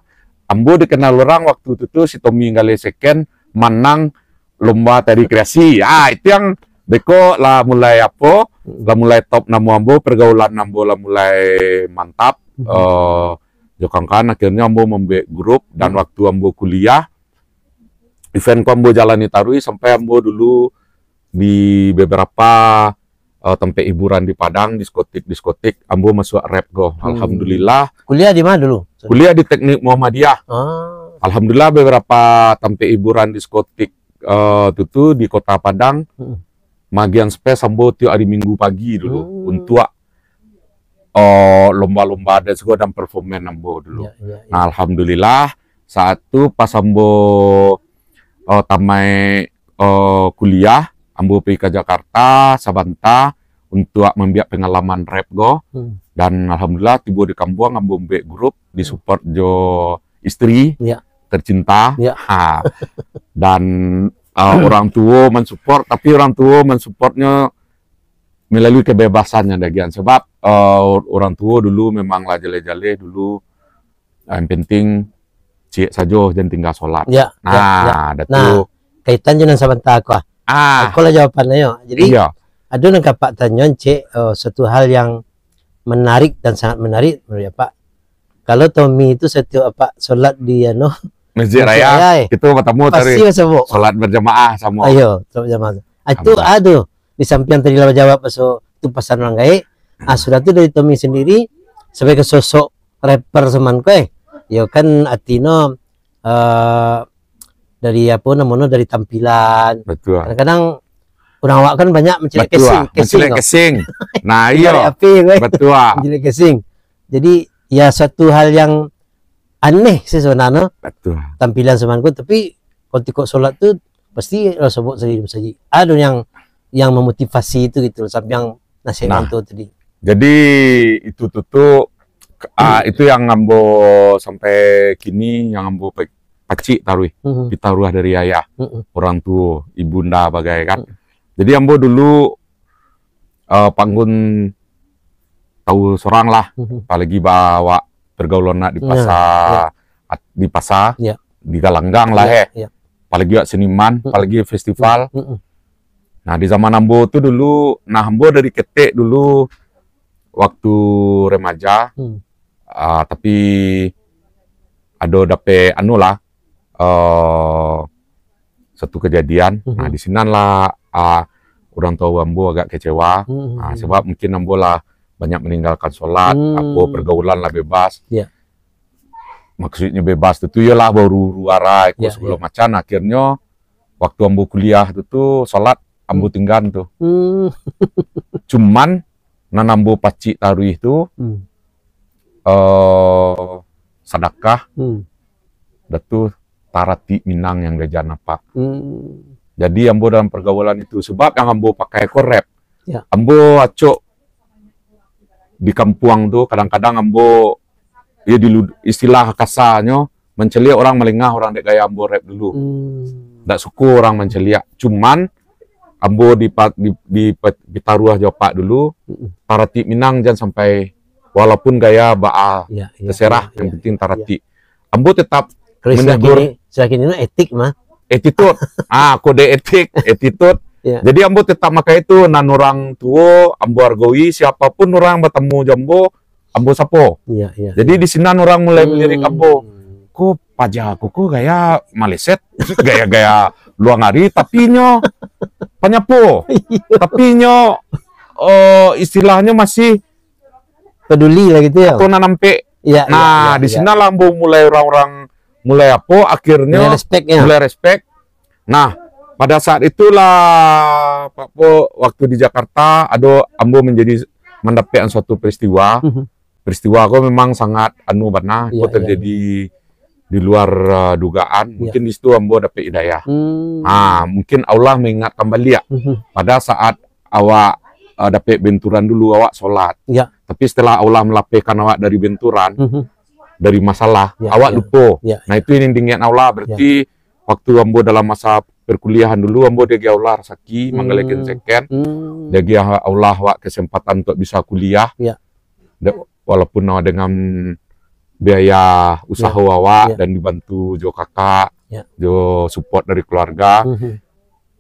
Speaker 2: Ambo dikenal orang waktu itu si Tommy Ngale second menang lomba terikreasi, kreasi. Ya, ah, itu yang Deko lah mulai apa? Lah mulai top namu ambo, pergaulan nambo lah mulai mantap. Mhm. Eh uh, Jokang kan akhirnya ambo membuat grup dan mhm. waktu ambo kuliah event ku ambo jalani tarui sampai ambo dulu di beberapa uh, tempat hiburan di Padang, diskotik-diskotik, ambo masuk rap go. Hmm. Alhamdulillah.
Speaker 1: Kuliah di mana dulu?
Speaker 2: Kuliah di Teknik Muhammadiyah.
Speaker 1: Ah.
Speaker 2: Alhamdulillah beberapa tempat hiburan diskotik uh, eh, tuh di Kota Padang hmm. Magian spes sambo tiap hari Minggu pagi dulu hmm. untuk uh, lomba-lomba ada juga dan performen sambo dulu. Ya, ya, ya. Nah, alhamdulillah satu pas sambo uh, tamai uh, kuliah ambo pergi ke Jakarta sabanta untuk membiak pengalaman rap go hmm. dan alhamdulillah tiba di Kambuang ambo grup di hmm. support jo istri. Ya tercinta ya. ha. dan uh, orang tua mensupport tapi orang tua mensupportnya melalui kebebasannya dagian sebab uh, orang tua
Speaker 1: dulu memanglah jale-jale dulu uh,
Speaker 2: yang penting cik saja dan tinggal sholat ya, nah ya, ya. nah
Speaker 1: kaitan dengan sabanta aku ah. ah aku lah jawabannya yo jadi iya. aduh nengkap kapak tanya cik uh, satu hal yang menarik dan sangat menarik menurut ya pak kalau Tommy itu setiap apa sholat dia anu, no
Speaker 2: masjid raya, raya. itu bertemu tadi salat berjamaah sama ayo
Speaker 1: salat berjamaah ah, itu aduh di samping tadi lawa jawab so itu pasar orang ah hmm. sudah itu dari Tommy sendiri sebagai sosok rapper seman kue eh. yo ya kan Atino uh, eh, dari apa namanya dari tampilan betul kadang-kadang orang awak kan banyak mencari kesing mencelek kesing
Speaker 2: nah iya eh. betul
Speaker 1: mencari kesing jadi ya satu hal yang aneh sih sebenarnya Betul. tampilan semanku tapi kalau kok sholat tuh pasti lo sebut saja saja ada yang yang memotivasi itu gitu sampai yang nasihat nah, itu tadi
Speaker 2: jadi itu tuh tuh uh, itu yang ngambo sampai kini yang ngambo paci taruh mm-hmm. kita taruh dari ayah mm orang tua ibunda bagai kan mm -hmm. jadi ngambo dulu uh, tahu seorang lah mm-hmm. apalagi bawa pergaulan nak di iya. pasar, ya, ya. di pasar, ya. di Galanggang lah ya, eh. Ya. Paling juga seniman, mm. paling juga festival. Mm. Mm. Nah di zaman Ambo tuh dulu, nah Ambo dari ketek dulu waktu remaja, mm. uh, tapi ada dapet anu lah uh, satu kejadian. Mm -hmm. Nah di sinan lah uh, orang tua Ambo agak kecewa, mm -hmm. nah, sebab mungkin Ambo lah banyak meninggalkan sholat, hmm. apa pergaulan lah bebas. Ya. Maksudnya bebas itu ya lah baru ruara ikut iya, ya, sebelum ya. macan akhirnya waktu ambu kuliah itu tuh sholat ambu tinggal tuh. Hmm. Cuman nanambu pacik taruh itu hmm. uh, sadakah hmm. datu tarati minang yang jajan apa.
Speaker 1: Hmm.
Speaker 2: Jadi ambo dalam pergaulan itu sebab yang ambo pakai korep. Ya. Ambo acok di kampuang tuh kadang-kadang ambo ya di istilah kasarnya mencelia orang melengah orang dek gaya ambo rap dulu.
Speaker 1: Hmm.
Speaker 2: suku orang mencelia. Cuman ambo di di di, di taruah jopak dulu hmm. tarati Minang jangan sampai walaupun gaya baal ya, ya, terserah ya, yang iya, penting tarati. Iya. Ya. Ambo tetap menegur.
Speaker 1: Selagi ini etik mah.
Speaker 2: Attitude. ah, kode etik, attitude Yeah. Jadi ambo tetap maka itu nan orang tua, ambo argoi siapapun orang bertemu jambo ambo sapo. Yeah, yeah, Jadi yeah. di sini orang mulai hmm. melirik ambo. Ku pajak aku ku gaya maleset, gaya-gaya luang hari tapi nyo penyapu. Iya. tapi nyo uh, istilahnya masih peduli lah gitu ya. Atau nanampe. yeah, nah, yeah, iya, di iya. sini yeah. lambu mulai orang-orang mulai apa akhirnya mulai respect, ya. mulai respect. Nah, pada saat itulah Pak Po waktu di Jakarta, ada Ambo menjadi mendapatkan suatu peristiwa. Mm -hmm. Peristiwa aku memang sangat anu benar yeah, iya, terjadi yeah. di luar uh, dugaan. Iya. Mungkin di situ Ambo dapat hidayah. Mm. Ah, mungkin Allah mengingat kembali ya. Mm -hmm. Pada saat awak uh, dapat benturan dulu awak sholat. Yeah. Tapi setelah Allah melaporkan awak dari benturan, mm -hmm. dari masalah, yeah, awak yeah. lupa. Yeah, nah iya. itu yang diingat Allah berarti waktu Ambo dalam masa perkuliahan dulu ambo dia lah sakit hmm. manggalekin seken hmm. dia Allah wak kesempatan untuk bisa kuliah ya. Da, walaupun no, dengan biaya usaha ya. wawa ya. dan dibantu jo kakak ya. jo support dari keluarga hmm.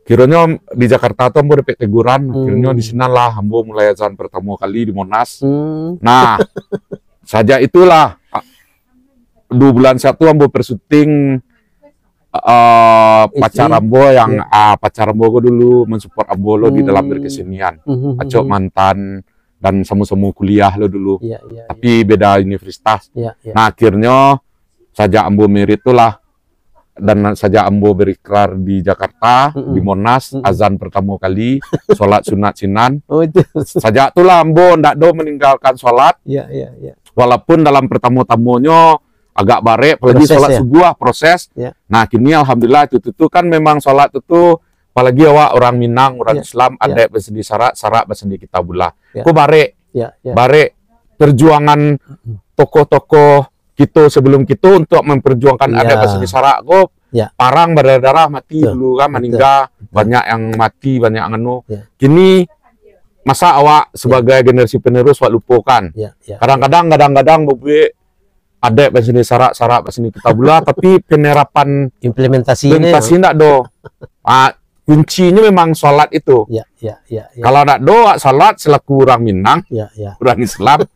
Speaker 2: Kiranya di Jakarta tuh ambo dapat teguran, hmm. kiranya di lah ambo mulai azan pertama kali di Monas. Hmm. Nah, saja itulah ah, dua bulan satu ambo persuting uh, pacar Ambo yang uh, pacar Ambo gue dulu mensupport Ambo lo hmm. di dalam berkesenian. Hmm. hmm, hmm, hmm Acok mantan dan semu-semu kuliah lo dulu. Ya, ya, Tapi ya. beda universitas. Ya, ya. Nah akhirnya saja Ambo merit itulah dan saja Ambo berikrar di Jakarta mm -mm. di Monas mm -mm. azan pertama kali sholat sunat sinan oh, itu. saja itulah Ambo ndak do meninggalkan sholat
Speaker 1: yeah, yeah, yeah.
Speaker 2: walaupun dalam pertama tamunya agak barek apalagi proses, sholat ya? sebuah proses ya. nah kini alhamdulillah itu tuh kan memang sholat itu apalagi awak orang Minang orang ya. Islam ya. ada ya. bersendi syarat syarat bersendi bula. ya. ku barek ya. ya. barek perjuangan tokoh-tokoh kita sebelum kita untuk memperjuangkan ya. ada bersendi syarat ku ya. parang berdarah mati dulu kan meninggal banyak yang mati banyak yang ngenuh. ya. kini masa awak sebagai ya. generasi penerus awak lupakan kadang-kadang ya, ya. kadang-kadang ya ada bahasa ini sarak-sarak bahasa ini kita bula tapi penerapan
Speaker 1: implementasi
Speaker 2: implementasi ini, ya? enggak do ah, kuncinya memang sholat itu ya, ya, ya, ya. kalau tidak doa ah, sholat selaku orang Minang ya, ya. orang Islam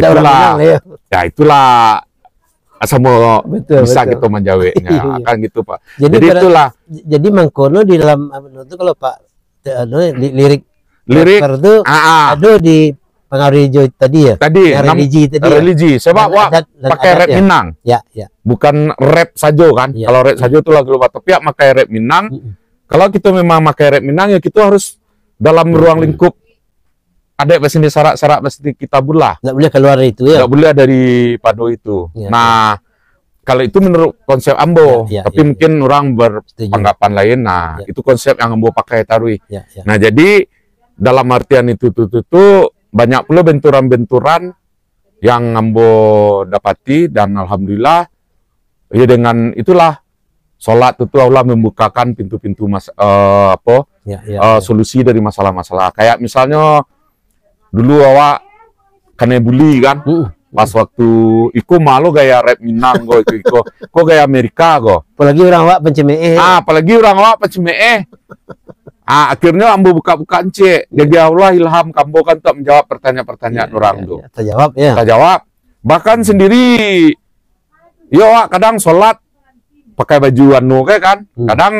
Speaker 1: itulah orang Minang, ya.
Speaker 2: ya itulah Semua betul, bisa betul. gitu menjawabnya iya. ah, kan
Speaker 1: gitu Pak jadi, jadi itulah jadi Mangkono di dalam itu kalau Pak eh, anu, lirik lirik itu ah, aduh di pengaruh hijau tadi ya? Tadi, yang religi tadi. Ya? Religi.
Speaker 2: Ya? Sebab wah pakai red ya? Minang. Ya, ya. Bukan red sajo kan? Ya. Kalau red sajo itu lagu lupa tapi ya pakai red Minang. Ya. Kalau kita memang pakai red Minang ya kita harus dalam ya. ruang lingkup ada pasti syarat sarak pasti kita bula. Tidak boleh keluar itu ya. Tidak boleh dari padu itu. Ya, ya. nah, ya. kalau itu menurut konsep Ambo, ya, ya, tapi ya, mungkin ya. orang beranggapan lain. Nah, ya. itu konsep yang Ambo pakai tarui. Ya, ya. Nah, jadi dalam artian itu tuh tuh, tuh banyak pula benturan-benturan yang ngambo dapati dan alhamdulillah ya dengan itulah sholat itu Allah membukakan pintu-pintu mas uh, apa ya, ya, uh, ya. solusi dari masalah-masalah kayak misalnya dulu awak kena bully kan uh, pas waktu iku malu gaya rap Minang go iku iku kok gaya Amerika go apalagi orang awak pencemeh ah apalagi orang awak pencemeh Ah, akhirnya ambo buka-buka C. Jadi Allah ilham kamu kan tak menjawab pertanyaan-pertanyaan ya, orang tuh. Ya,
Speaker 1: terjawab ya. ya.
Speaker 2: jawab. Bahkan sendiri yo wak, kadang sholat pakai baju anu kan. Hmm. Kadang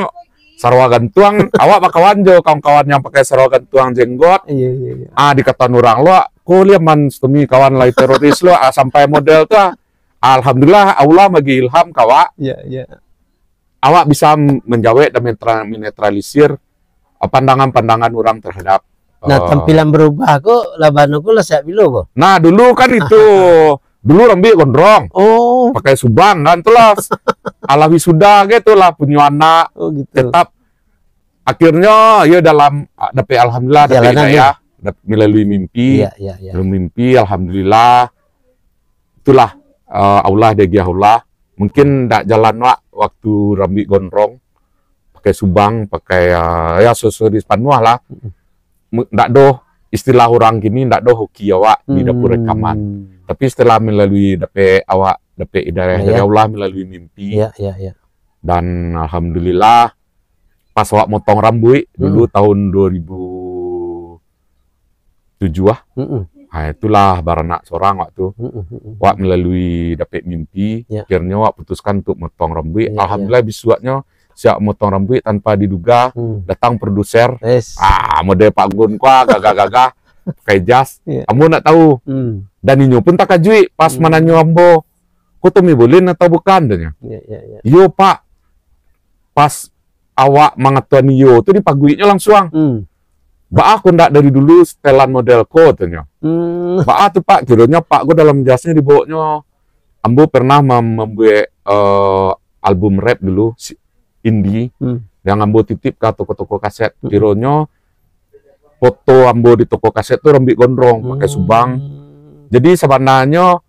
Speaker 2: sarwa gantuang awak pakai wanjo, kawan-kawan yang pakai sarwa gantuang jenggot. Iya iya iya. Ah dikata orang lo lihat man stumi kawan lain teroris lo ah, sampai model tuh. Ah. Alhamdulillah Allah bagi ilham kawak. Iya iya. Awak bisa menjawab dan menetralisir pandangan-pandangan orang
Speaker 1: terhadap Nah, uh, tampilan berubah kok, laban aku siap bilo kok.
Speaker 2: Nah, dulu kan itu dulu rambi gondrong. Oh. Pakai subang kan lah ala wisuda gitu lah punya anak. Oh, gitu. Tetap akhirnya ya dalam tapi ah, alhamdulillah dapat ya. Dapat melalui mimpi. ya, ya, ya. mimpi alhamdulillah. Itulah uh, eh, Allah degi Allah. Mungkin tak jalan wak waktu rambi gondrong pakai subang, pakai uh, ya, ya sosoris panuah lah. Ndak doh istilah orang gini ndak doh hoki awak di dapur hmm. rekaman. Tapi setelah melalui dapat awak dapat idarah ya, dari ya. Allah
Speaker 1: melalui mimpi. Ya, ya, ya.
Speaker 2: Dan alhamdulillah pas awak motong rambut dulu tahun 2007 ah. itulah baranak seorang waktu. Mm-hmm. Wak melalui dapat mimpi, yeah. akhirnya wak putuskan untuk motong rambut. Yeah, Alhamdulillah yeah. bisuatnya siap motong rambut tanpa diduga hmm. datang produser yes. ah mode Pak Gun kwa gagah-gagah pakai jas yeah. kamu nak tahu hmm. dan ini pun tak kajui pas hmm. mana ambo kau tuh boleh atau bukan ternyata iya, yeah, yeah, yeah. yo pak pas awak mengatakan yo tuh paguinya langsung hmm. Pak aku ndak dari dulu setelan model tanya. Hmm. Pak tuh Pak, kiranya Pak gua dalam jasnya dibawanya. Ambo pernah membuat uh, album rap dulu, Indi, hmm. yang ambo titip ke toko-toko kaset hmm. tironyo foto ambo di toko kaset tuh rembik gondrong hmm. pakai subang jadi sebenarnya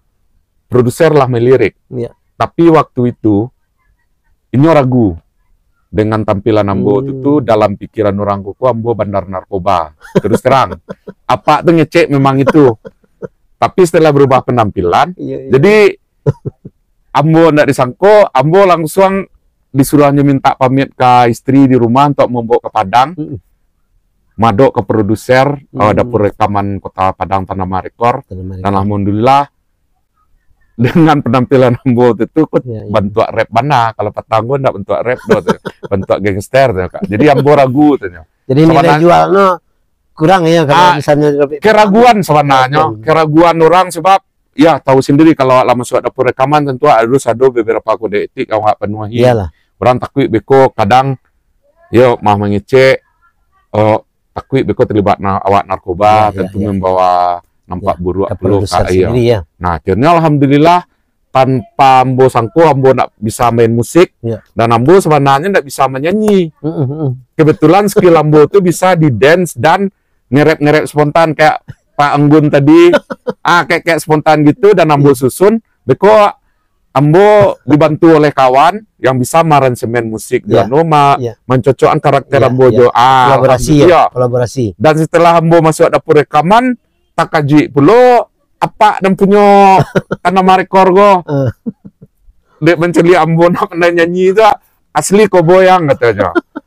Speaker 2: produser lah melirik ya. tapi waktu itu ini ragu dengan tampilan ambo hmm. itu dalam pikiran orang kuku ambo bandar narkoba terus terang apa tuh ngecek memang itu tapi setelah berubah penampilan iya, iya. jadi ambo ndak disangko ambo langsung disuruhnya minta pamit ke istri di rumah untuk membawa ke Padang. Mm. Madok ke produser eh, mm. perekaman dapur rekaman Kota Padang tanah Rekor. tanah Dan alhamdulillah dengan penampilan Ambo itu ya, ya. bentuk rap mana kalau petang gue enggak bentuk rap bentuk gangster tuh, kak. jadi Ambo ragu tuh jadi nilai
Speaker 1: jualnya
Speaker 2: kurang ya kalau ah, misalnya keraguan sebenarnya keraguan orang sebab ya tahu sendiri kalau lama suatu dapur rekaman tentu harus ada beberapa kode etik yang penuhi iyalah orang takwi beko kadang yo mah mengece oh takwi beko terlibat na, awak narkoba ya, ya, tentu ya, membawa nampak ya, buruk perlu ah, iya. ya. nah akhirnya alhamdulillah tanpa ambo sangku ambo nak bisa main musik ya. dan ambo sebenarnya tidak bisa menyanyi mm, mm, mm. kebetulan skill ambo itu bisa di dance dan ngerep ngerep spontan kayak Pak Anggun tadi ah kayak kayak spontan gitu dan ambo susun beko Ambo dibantu oleh kawan yang bisa semen musik yeah. Iya. Granoma, yeah. mencocokkan karakter yeah, Ambo yeah. Jo. kolaborasi ya, iya. kolaborasi. Dan setelah Ambo masuk dapur rekaman, tak kaji pulo apa dan punya karena rekor go. Dek mencari Ambo nak nyanyi itu asli koboyang katanya.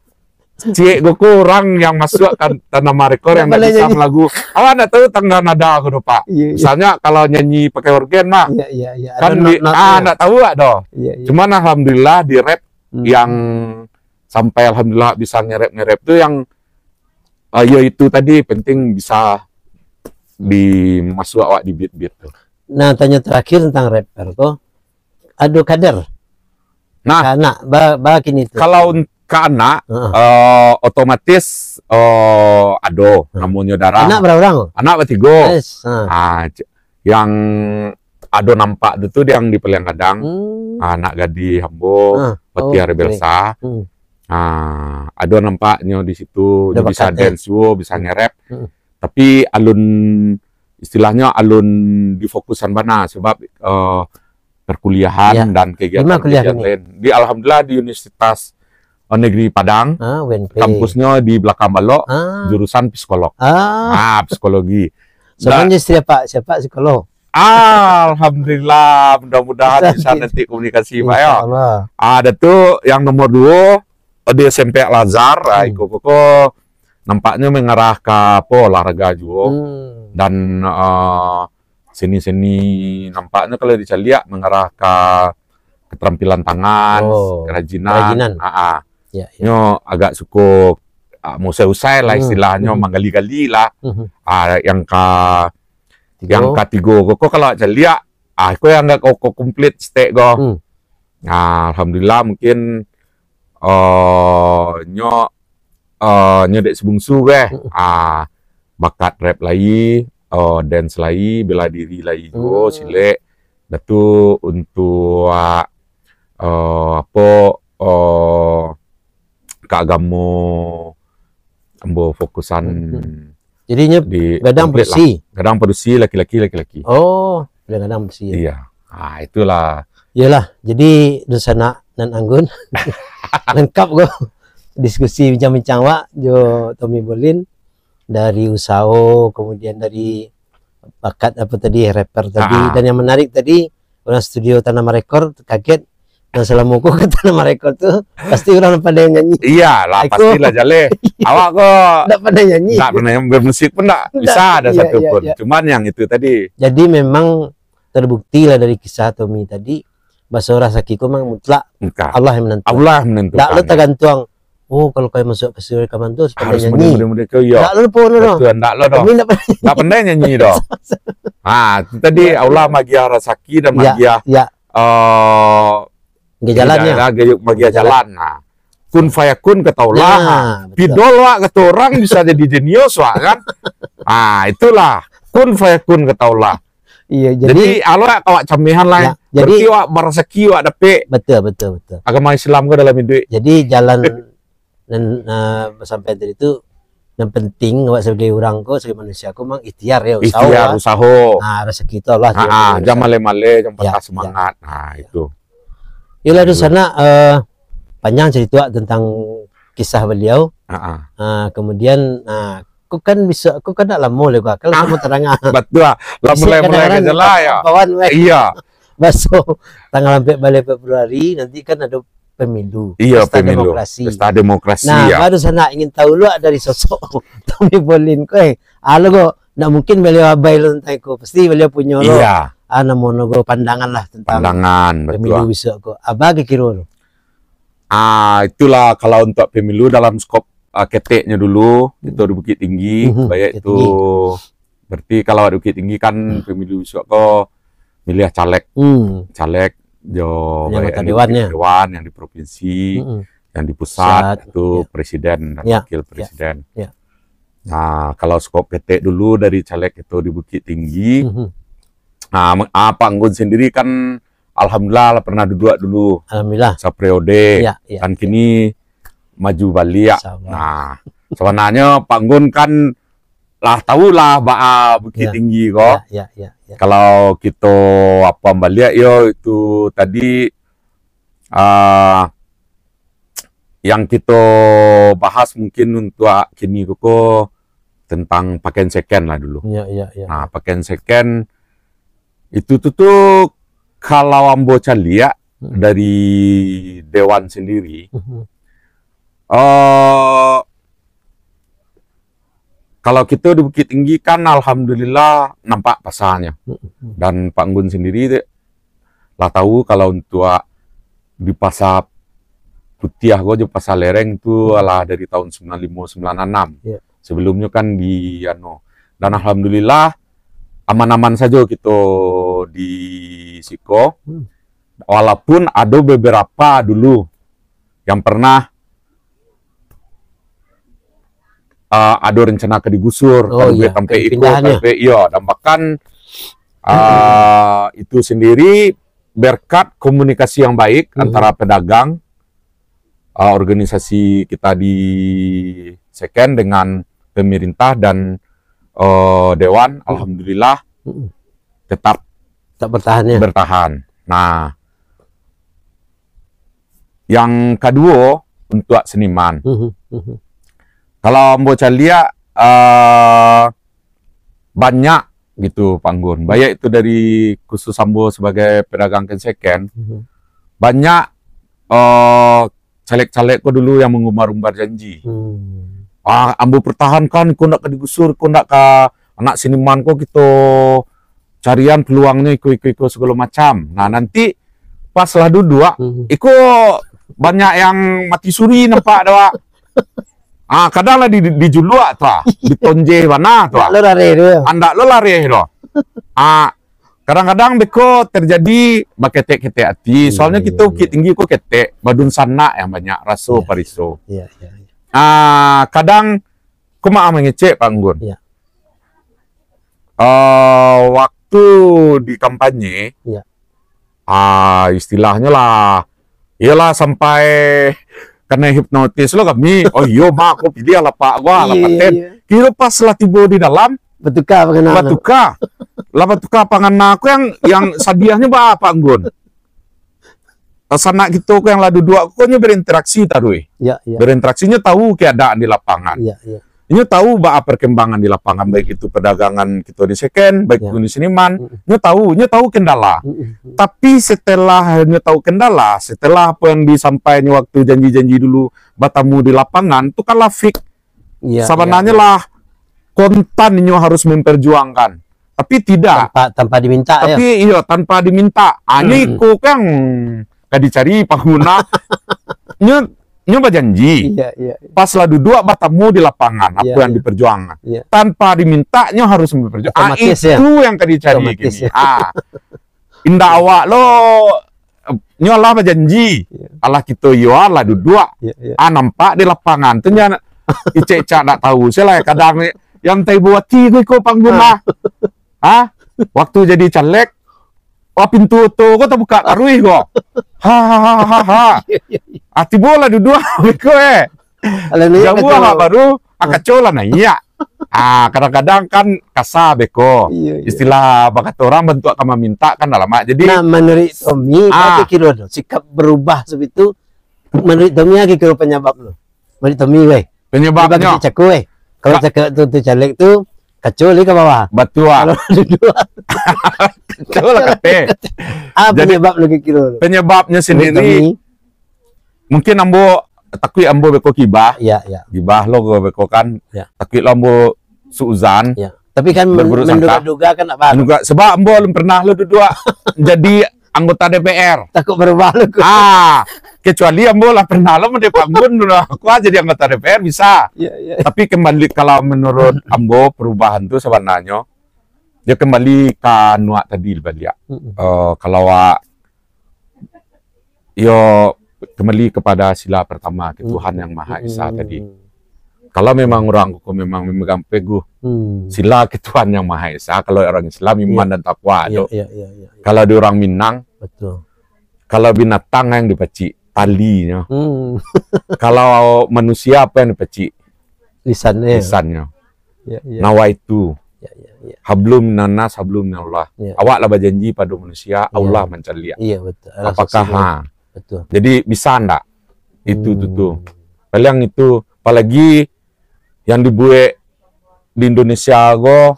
Speaker 2: cie gue kurang yang masuk kan tanah marikor yang nggak bisa lagu oh, ah, nggak tahu tangga nada aku tuh pak yeah, iya. misalnya kalau nyanyi pakai organ mah
Speaker 1: iya, iya, kan di, not,
Speaker 2: ah nggak tahu pak doh yeah, cuman alhamdulillah di rap hmm. yang sampai alhamdulillah bisa ngerap ngerap tuh yang uh, itu tadi penting bisa di masuk awak di beat beat tuh
Speaker 1: nah tanya terakhir tentang rapper tuh aduh kader nah nah bah,
Speaker 2: bah kini kalau ka anak uh -huh. Eh, uh, otomatis uh, ado uh -huh. namunnya darah anak berapa orang anak bertiga yes. uh. uh, yang ado nampak itu dia yang di Peliang kadang hmm. Ah, anak gadi hambo uh. Ah, peti oh, belsa okay. Hmm. ah ado nampaknya di situ dia bisa eh? dance wo bisa hmm. ngerap hmm. tapi alun istilahnya alun difokuskan mana sebab uh, perkuliahan ya. dan kegiatan, kegiatan lain di alhamdulillah di universitas Oh, negeri Padang, ah, kampusnya di belakang balok, ah. jurusan psikolog, ah, ah psikologi.
Speaker 1: Sebenarnya so, siapa siapa psikolog? Ah,
Speaker 2: Alhamdulillah, mudah-mudahan bisa nanti komunikasi Pak ya. Ada tuh yang nomor dua oh, di SMP Al Azhar, hmm. Ah, Iko Koko nampaknya mengarah ke apa olahraga juga
Speaker 1: hmm.
Speaker 2: dan sini ah, seni-seni nampaknya kalau bisa lihat mengarah ke keterampilan tangan, oh, kerajinan, kerajinan. Ah, ah. Ya, ya. Nyo agak cukup uh, ah, musai-usai lah hmm, istilahnya hmm. menggali-gali lah. Hmm. Uh, yang ka Tigo. yang katigo kok kalau lihat ah kok yang enggak kok komplit stek go. mm. Nah, alhamdulillah mungkin uh, nyo uh, nyo dek sebungsu ke. Hmm. hmm. Ah bakat rap lagi, uh, eh, dance lagi, bela diri lagi go hmm. silek. itu untuk uh, uh, apa uh, agama ambo fokusan hmm. jadinya di gadang bersih lah. gadang bersih laki-laki laki-laki
Speaker 1: oh udah gadang
Speaker 2: bersih ya? iya ah itulah
Speaker 1: iyalah jadi di sana nan anggun lengkap go diskusi bincang-bincang wa jo Tommy Bolin dari usaha kemudian dari bakat apa tadi rapper tadi ah. dan yang menarik tadi orang studio Tanama Rekor kaget Nah selama aku kata nama mereka tuh pasti orang pandai nyanyi. Iya lah pastilah jale. Awak kok tidak pandai nyanyi. Tidak
Speaker 2: pernah yang bermusik pun tidak bisa ada iya, satu iya, pun. Iya. Cuman yang itu tadi.
Speaker 1: Jadi memang terbukti lah dari kisah Tommy tadi bahasa rasakiku memang mutlak Enggak. Allah yang menentukan. Allah menentukan. Tidak lo tergantung oh kalau kau masuk ke surga kapan tuh harus nyanyi mudah-mudahan kau ya tak lu pun lo
Speaker 2: tidak lo dong tak pandai nyanyi dong ah tadi ya. Allah magia rasaki dan ya, magia ya, ya. Uh, gejalanya ya, geyuk bagia jalan nah kun fayakun ketaulah nah, pidol wa ketorang bisa jadi jenius wa kan ah itulah kun fayakun ketaulah iya jadi, jadi alo
Speaker 1: cemihan camihan lah ya, jadi wa merasa wak depe betul betul betul agama Islam ke dalam hidup jadi jalan dan uh, sampai itu yang penting awak sebagai orang ko sebagai manusia ko mang ikhtiar ya usaha ikhtiar usaha nah rezeki itu Allah nah, jangan male-male jangan ya, patah ya, semangat ya, nah itu Yalah di sana uh, panjang cerita tentang kisah beliau. uh Uh, kemudian uh, ah, aku kan bisa aku kan nak lama lagi kalau kamu terang betul lah mulai-mulai ke ya kawan iya Masuk tanggal sampai balik Februari nanti kan ada pemilu. Iya, pesta pemilu. Demokrasi.
Speaker 2: Pesta demokrasi. Nah, ya. baru
Speaker 1: sana ingin tahu lu dari sosok Tommy Bolin. Kau, ah, eh, alo kok, nak mungkin beliau abai lu tentang kau. Pasti beliau punya lo. Iya ana mau nago pandangan lah tentang pandangan pemilu bisa ko ah, kira lo
Speaker 2: ah itulah kalau untuk pemilu dalam skop uh, ah, keteknya dulu hmm. itu di Bukit Tinggi -hmm, hmm baik itu tinggi. berarti kalau di Bukit Tinggi kan hmm. pemilu bisa ko milih caleg hmm. caleg jo baik di dewannya dewan yang di provinsi -hmm. yang di pusat, pusat itu ya. presiden dan ya. wakil ya, presiden ya. Ya. Nah, kalau skop PT dulu dari caleg itu di Bukit Tinggi, mm -hmm. hmm. Nah, apa Anggun sendiri kan alhamdulillah pernah duduk dulu. Alhamdulillah. periode Ya, ya, kan kini maju Bali ya. Nah, sebenarnya Pak Anggun kan lah tahulah baa Bukit ya, Tinggi kok. Ya, ya, ya, ya. Kalau kita apa Bali ya yo itu tadi uh, yang kita bahas mungkin untuk ah, kini kok tentang pakaian second lah dulu.
Speaker 1: Iya, iya, iya. Nah,
Speaker 2: pakaian second itu tuh, tuh kalau Ambo Calia hmm. dari Dewan sendiri, uh, kalau kita di Bukit Tinggi kan Alhamdulillah nampak pasalnya. Hmm. Dan Pak Gun sendiri lah tahu kalau untuk di pasar putih gue di pasar lereng tuh lah dari tahun 95 96. Yeah. Sebelumnya kan di ano dan alhamdulillah aman-aman saja gitu di Siko. Hmm. Walaupun ada beberapa dulu yang pernah uh, ada rencana ke digusur oh, kalau iya. sampai ikut sampai iya dan bahkan uh, hmm. itu sendiri berkat komunikasi yang baik hmm. antara pedagang uh, organisasi kita di Seken dengan pemerintah dan uh, dewan hmm. alhamdulillah hmm. tetap tetap bertahan ya. Bertahan. Nah, yang kedua untuk seniman. Hmm. Hmm. Kalau mau lihat uh, eh, banyak gitu hmm. banyak itu dari khusus Sambo sebagai pedagang kenseken Hmm. Banyak uh, caleg-calegku dulu yang mengumbar-umbar janji.
Speaker 1: Hmm
Speaker 2: ah ambo pertahankan kau nak ke digusur kau nak ke, anak siniman? kau kita gitu. carian peluangnya iku iku iku segala macam nah nanti pas lah dua ah. hmm. iku banyak yang mati suri nampak doa ah. ah kadang lah di di julua tuh ah. ditonje mana tuh lo lari tuh anda lo lari lo ah kadang-kadang beko terjadi baketek ketek hati soalnya iya, kita iya, iya. tinggi kok ketek badun sana yang banyak raso pariso Ah, kadang kuma mengece Pak Anggun. Ya. Uh, ah, waktu di kampanye, ya. ah istilahnya lah, iyalah sampai kena hipnotis lo kami, oh yo iya, mak aku pilih lah pak gua lah iya, paten. Iya, Kira pas lah tiba di dalam, betuka pengenalan. Betuka, lah betuka pangan aku yang yang sadiahnya apa Anggun? Tasanak gitu, yang lalu dua koknya berinteraksi tahu eh. Ya, ya. Berinteraksinya tahu keadaan di lapangan. Ya, ya. Ini tahu bah perkembangan di lapangan baik itu perdagangan kita di second, baik ya. itu di seniman. Ini tahu, ini tahu kendala. Tapi setelah ini tahu kendala, setelah apa yang disampaikan waktu janji-janji dulu batamu di lapangan, itu kan lafik Ya, Sebenarnya ya, ya. lah kontan ini harus memperjuangkan tapi tidak tanpa, tanpa diminta ya? tapi ya? iya tanpa diminta ani ah, hmm. kang gak dicari pengguna nyut nyoba janji iya, iya, iya, pas ladu dua bertemu di lapangan iya, apa yang iya. diperjuangkan iya. tanpa dimintanya harus memperjuangkan ah, itu ya. yang tadi cari ya. ah indah awak lo nyola apa janji iya. Allah kita yo ah, ladu dua iya, iya. ah nampak di lapangan ternyata Ice nak tahu saya kadang yang tahu buat tiga kok pengguna ah. ah waktu jadi caleg Wah oh, pintu tuh kok terbuka karui iya, kok. Hahaha. Ati bola dudua eh. Haleluya. Jamu ha ah, baru ah, cola nah iya. Ah kadang-kadang kan kasar beko. Iya, iya. Istilah bakat orang bentuk kamu minta kan
Speaker 1: lama. Jadi Nah menurut Tommy ah, kira sikap berubah sebitu menurut Tommy lagi kira penyebab lo. Menurut Tommy weh. Penyebabnya. Kalau cakap tuh tu calek tuh. Kecuali ke bawah. batuah, Kalau dua. Betul kate. Apa Jadi, penyebab lagi kilo? Penyebabnya sendiri. Mungkin
Speaker 2: ambo takui ambo beko kibah. ya ya Kibah lo beko kan. Ya. Takui lo ambo suzan ya. Tapi kan menduga-duga
Speaker 1: kan apa? Menduga
Speaker 2: sebab ambo belum pernah lo dua jadi anggota DPR. Takut berubah lo. Ah, kecuali ambo lah pernah lo dibangun aku aja jadi anggota DPR bisa ya, ya. tapi kembali kalau menurut ambo perubahan tuh sebenarnya dia kembali ke nuak tadi lebih ya. uh, kalau uh, yo kembali kepada sila pertama ke Tuhan yang Maha Esa hmm. tadi kalau memang orang aku memang memegang peguh hmm. sila ke Tuhan yang Maha Esa kalau orang Islam iya. iman yeah. dan takwa yeah, yeah, yeah, yeah, yeah. kalau di orang Minang betul kalau binatang yang dipecik talinya. Hmm. Kalau manusia apa yang dibenci? Lisannya. Lisannya. Ya, ya. Nawa itu. Ya, ya, ya. Hablum nanas hablum Allah. Ya. Awaklah berjanji pada manusia, ya. Allah mencari. Iya, betul. Apakah ha? Betul. Jadi bisa ndak? Itu hmm. tuh tuh. Paling itu apalagi yang dibuat di Indonesia go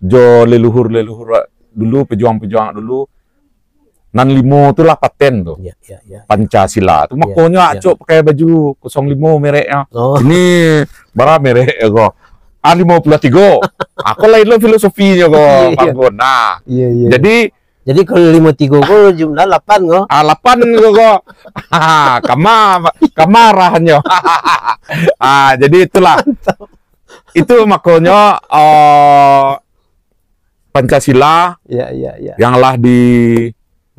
Speaker 2: jo leluhur-leluhur dulu pejuang-pejuang dulu nan limo tu lah paten tu. Ya, ya, ya. ya. Pancasila. Tu makonyo ya, ya. acok pakai baju 05 mereknya. Oh. Ini bara merek ya kok. Ah, A 53. Aku lain lo filosofinya kok, iya. Bang Nah. Iya, iya. Jadi jadi kalau lima tiga ko jumlah delapan ko. Ah delapan ko ko. Ah, kama kamarahnya ah jadi itulah. Itu makonyo uh, eh, Pancasila. ya, ya, ya. Yang lah di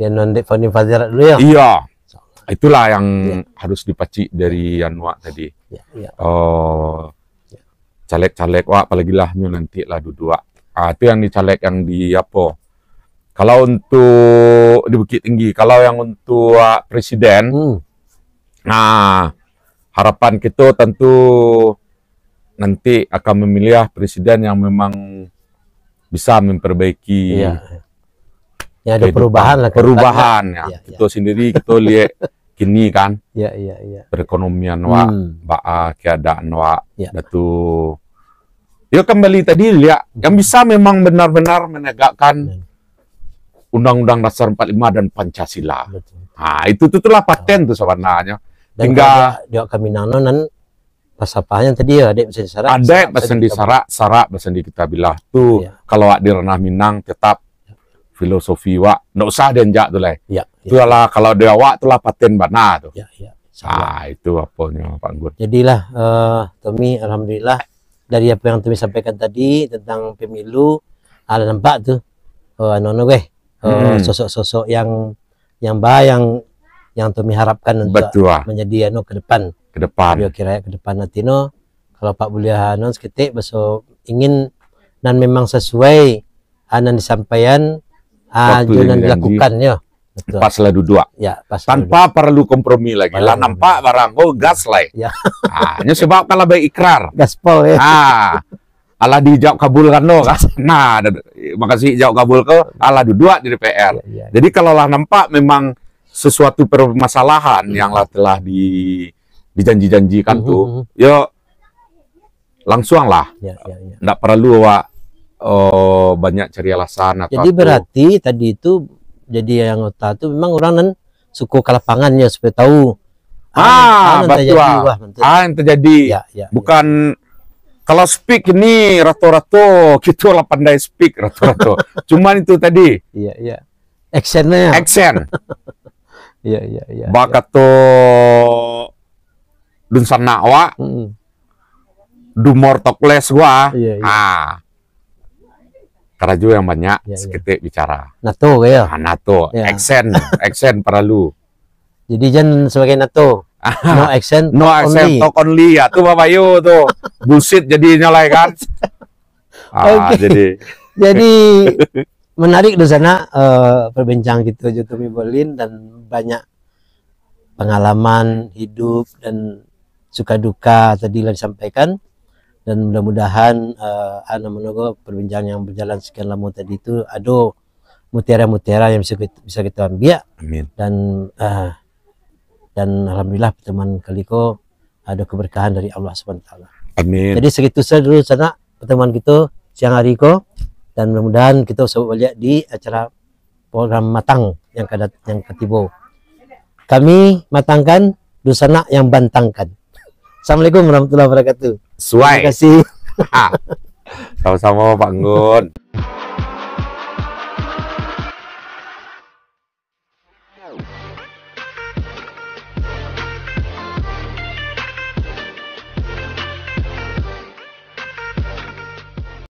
Speaker 1: ya nonde founding father dulu ya
Speaker 2: iya itulah yang ya. harus dipacik dari Yanwa tadi ya, ya. oh ya. caleg-caleg wah apalagi lah nanti lah dua ah, itu yang di yang di apa kalau untuk di Bukit Tinggi kalau yang untuk ah, presiden hmm. nah harapan kita tentu nanti akan memilih ah, presiden yang memang bisa memperbaiki ya, ya
Speaker 1: ya ada perubahan lah perubahan ya, ya, kita
Speaker 2: sendiri kita lihat kini kan
Speaker 1: ya ya ya
Speaker 2: perekonomian wa hmm. ba keadaan wa ya. datu ya kembali tadi lihat yang bisa memang benar-benar menegakkan Undang-Undang Dasar 45 dan Pancasila. Betul. Nah, itu itulah paten oh. tuh sebenarnya. Dan Hingga
Speaker 1: dia kami nanonan
Speaker 2: yang tadi ya adek bisa disarak. adik pesan disarak, sarak pesan di kita bilah tuh. Ya. Kalau di ranah Minang tetap filosofi wak nak usah njak ya, ya. tu lah ya, ya. itulah kalau dia wak itulah paten bana tu ya, ya. ah itu
Speaker 1: apa ni Pak Gun jadilah uh, Tommy alhamdulillah dari apa yang Tommy sampaikan tadi tentang pemilu ada ah, nampak tu uh, eh, nono anu, anu, weh uh, hmm. sosok-sosok yang yang baik yang yang Tommy harapkan untuk Betul. Ah. menjadi ano ke depan ke depan Beliau kira ke depan nanti no kalau Pak Bulia non anu, seketik besok ingin dan memang sesuai anan ah, disampaikan ah, yang dilakukannya ya. pas duduk ya, pas tanpa dua. perlu kompromi lagi lah nampak barang oh
Speaker 2: gas lah ya. ah, sebab kalau baik ikrar gaspol ya ah Allah dijawab Kabul kan no kan? nah makasih jawab kabul ke Allah duduk di DPR ya, ya, jadi kalau lah nampak memang sesuatu permasalahan yang lah telah di dijanji-janjikan uh hmm, -huh. tuh hmm, hmm. yo langsung lah ya, ya, ya. nggak
Speaker 1: perlu wak uh, banyak cari alasan atau jadi berarti tadi itu jadi yang otak itu memang orang nan suku kalapangannya supaya tahu ah, ah, ah betul ah yang terjadi ya, ya, ya. bukan ya. kalau speak ini
Speaker 2: rato-rato kita lah pandai speak rato-rato cuman itu tadi iya iya ya. aksen iya iya iya, iya. tuh dunsan nakwa mm -hmm. dumor tokles gua iya, iya. ah Karajo yang banyak ya, seketik ya. bicara.
Speaker 1: NATO ya.
Speaker 2: Ah, NATO,
Speaker 1: ya. accent, accent perlu. Jadi jangan sebagai NATO. Ah, no accent, no talk accent, only. talk
Speaker 2: only ya tuh Bapak Yu tuh. Bullshit jadi nyalai ya kan.
Speaker 1: ah, okay. jadi jadi menarik di sana uh, perbincangan gitu Jutumi Bolin dan banyak pengalaman hidup dan suka duka tadi lah disampaikan dan mudah-mudahan uh, eh, ana perbincangan yang berjalan sekian lama tadi itu ada mutiara-mutiara yang bisa kita, bisa kita ambil iya. Amin. dan uh, dan alhamdulillah pertemuan ko ada keberkahan dari Allah SWT Amin. Jadi segitu saja dulu sana pertemuan kita siang hari ko dan mudah-mudahan kita sambut melihat di acara program matang yang kadat yang ketibo. Kami matangkan dusana yang bantangkan. Assalamualaikum warahmatullahi wabarakatuh. Suai. Terima kasih. Ah.
Speaker 2: Sama-sama Pak Gun.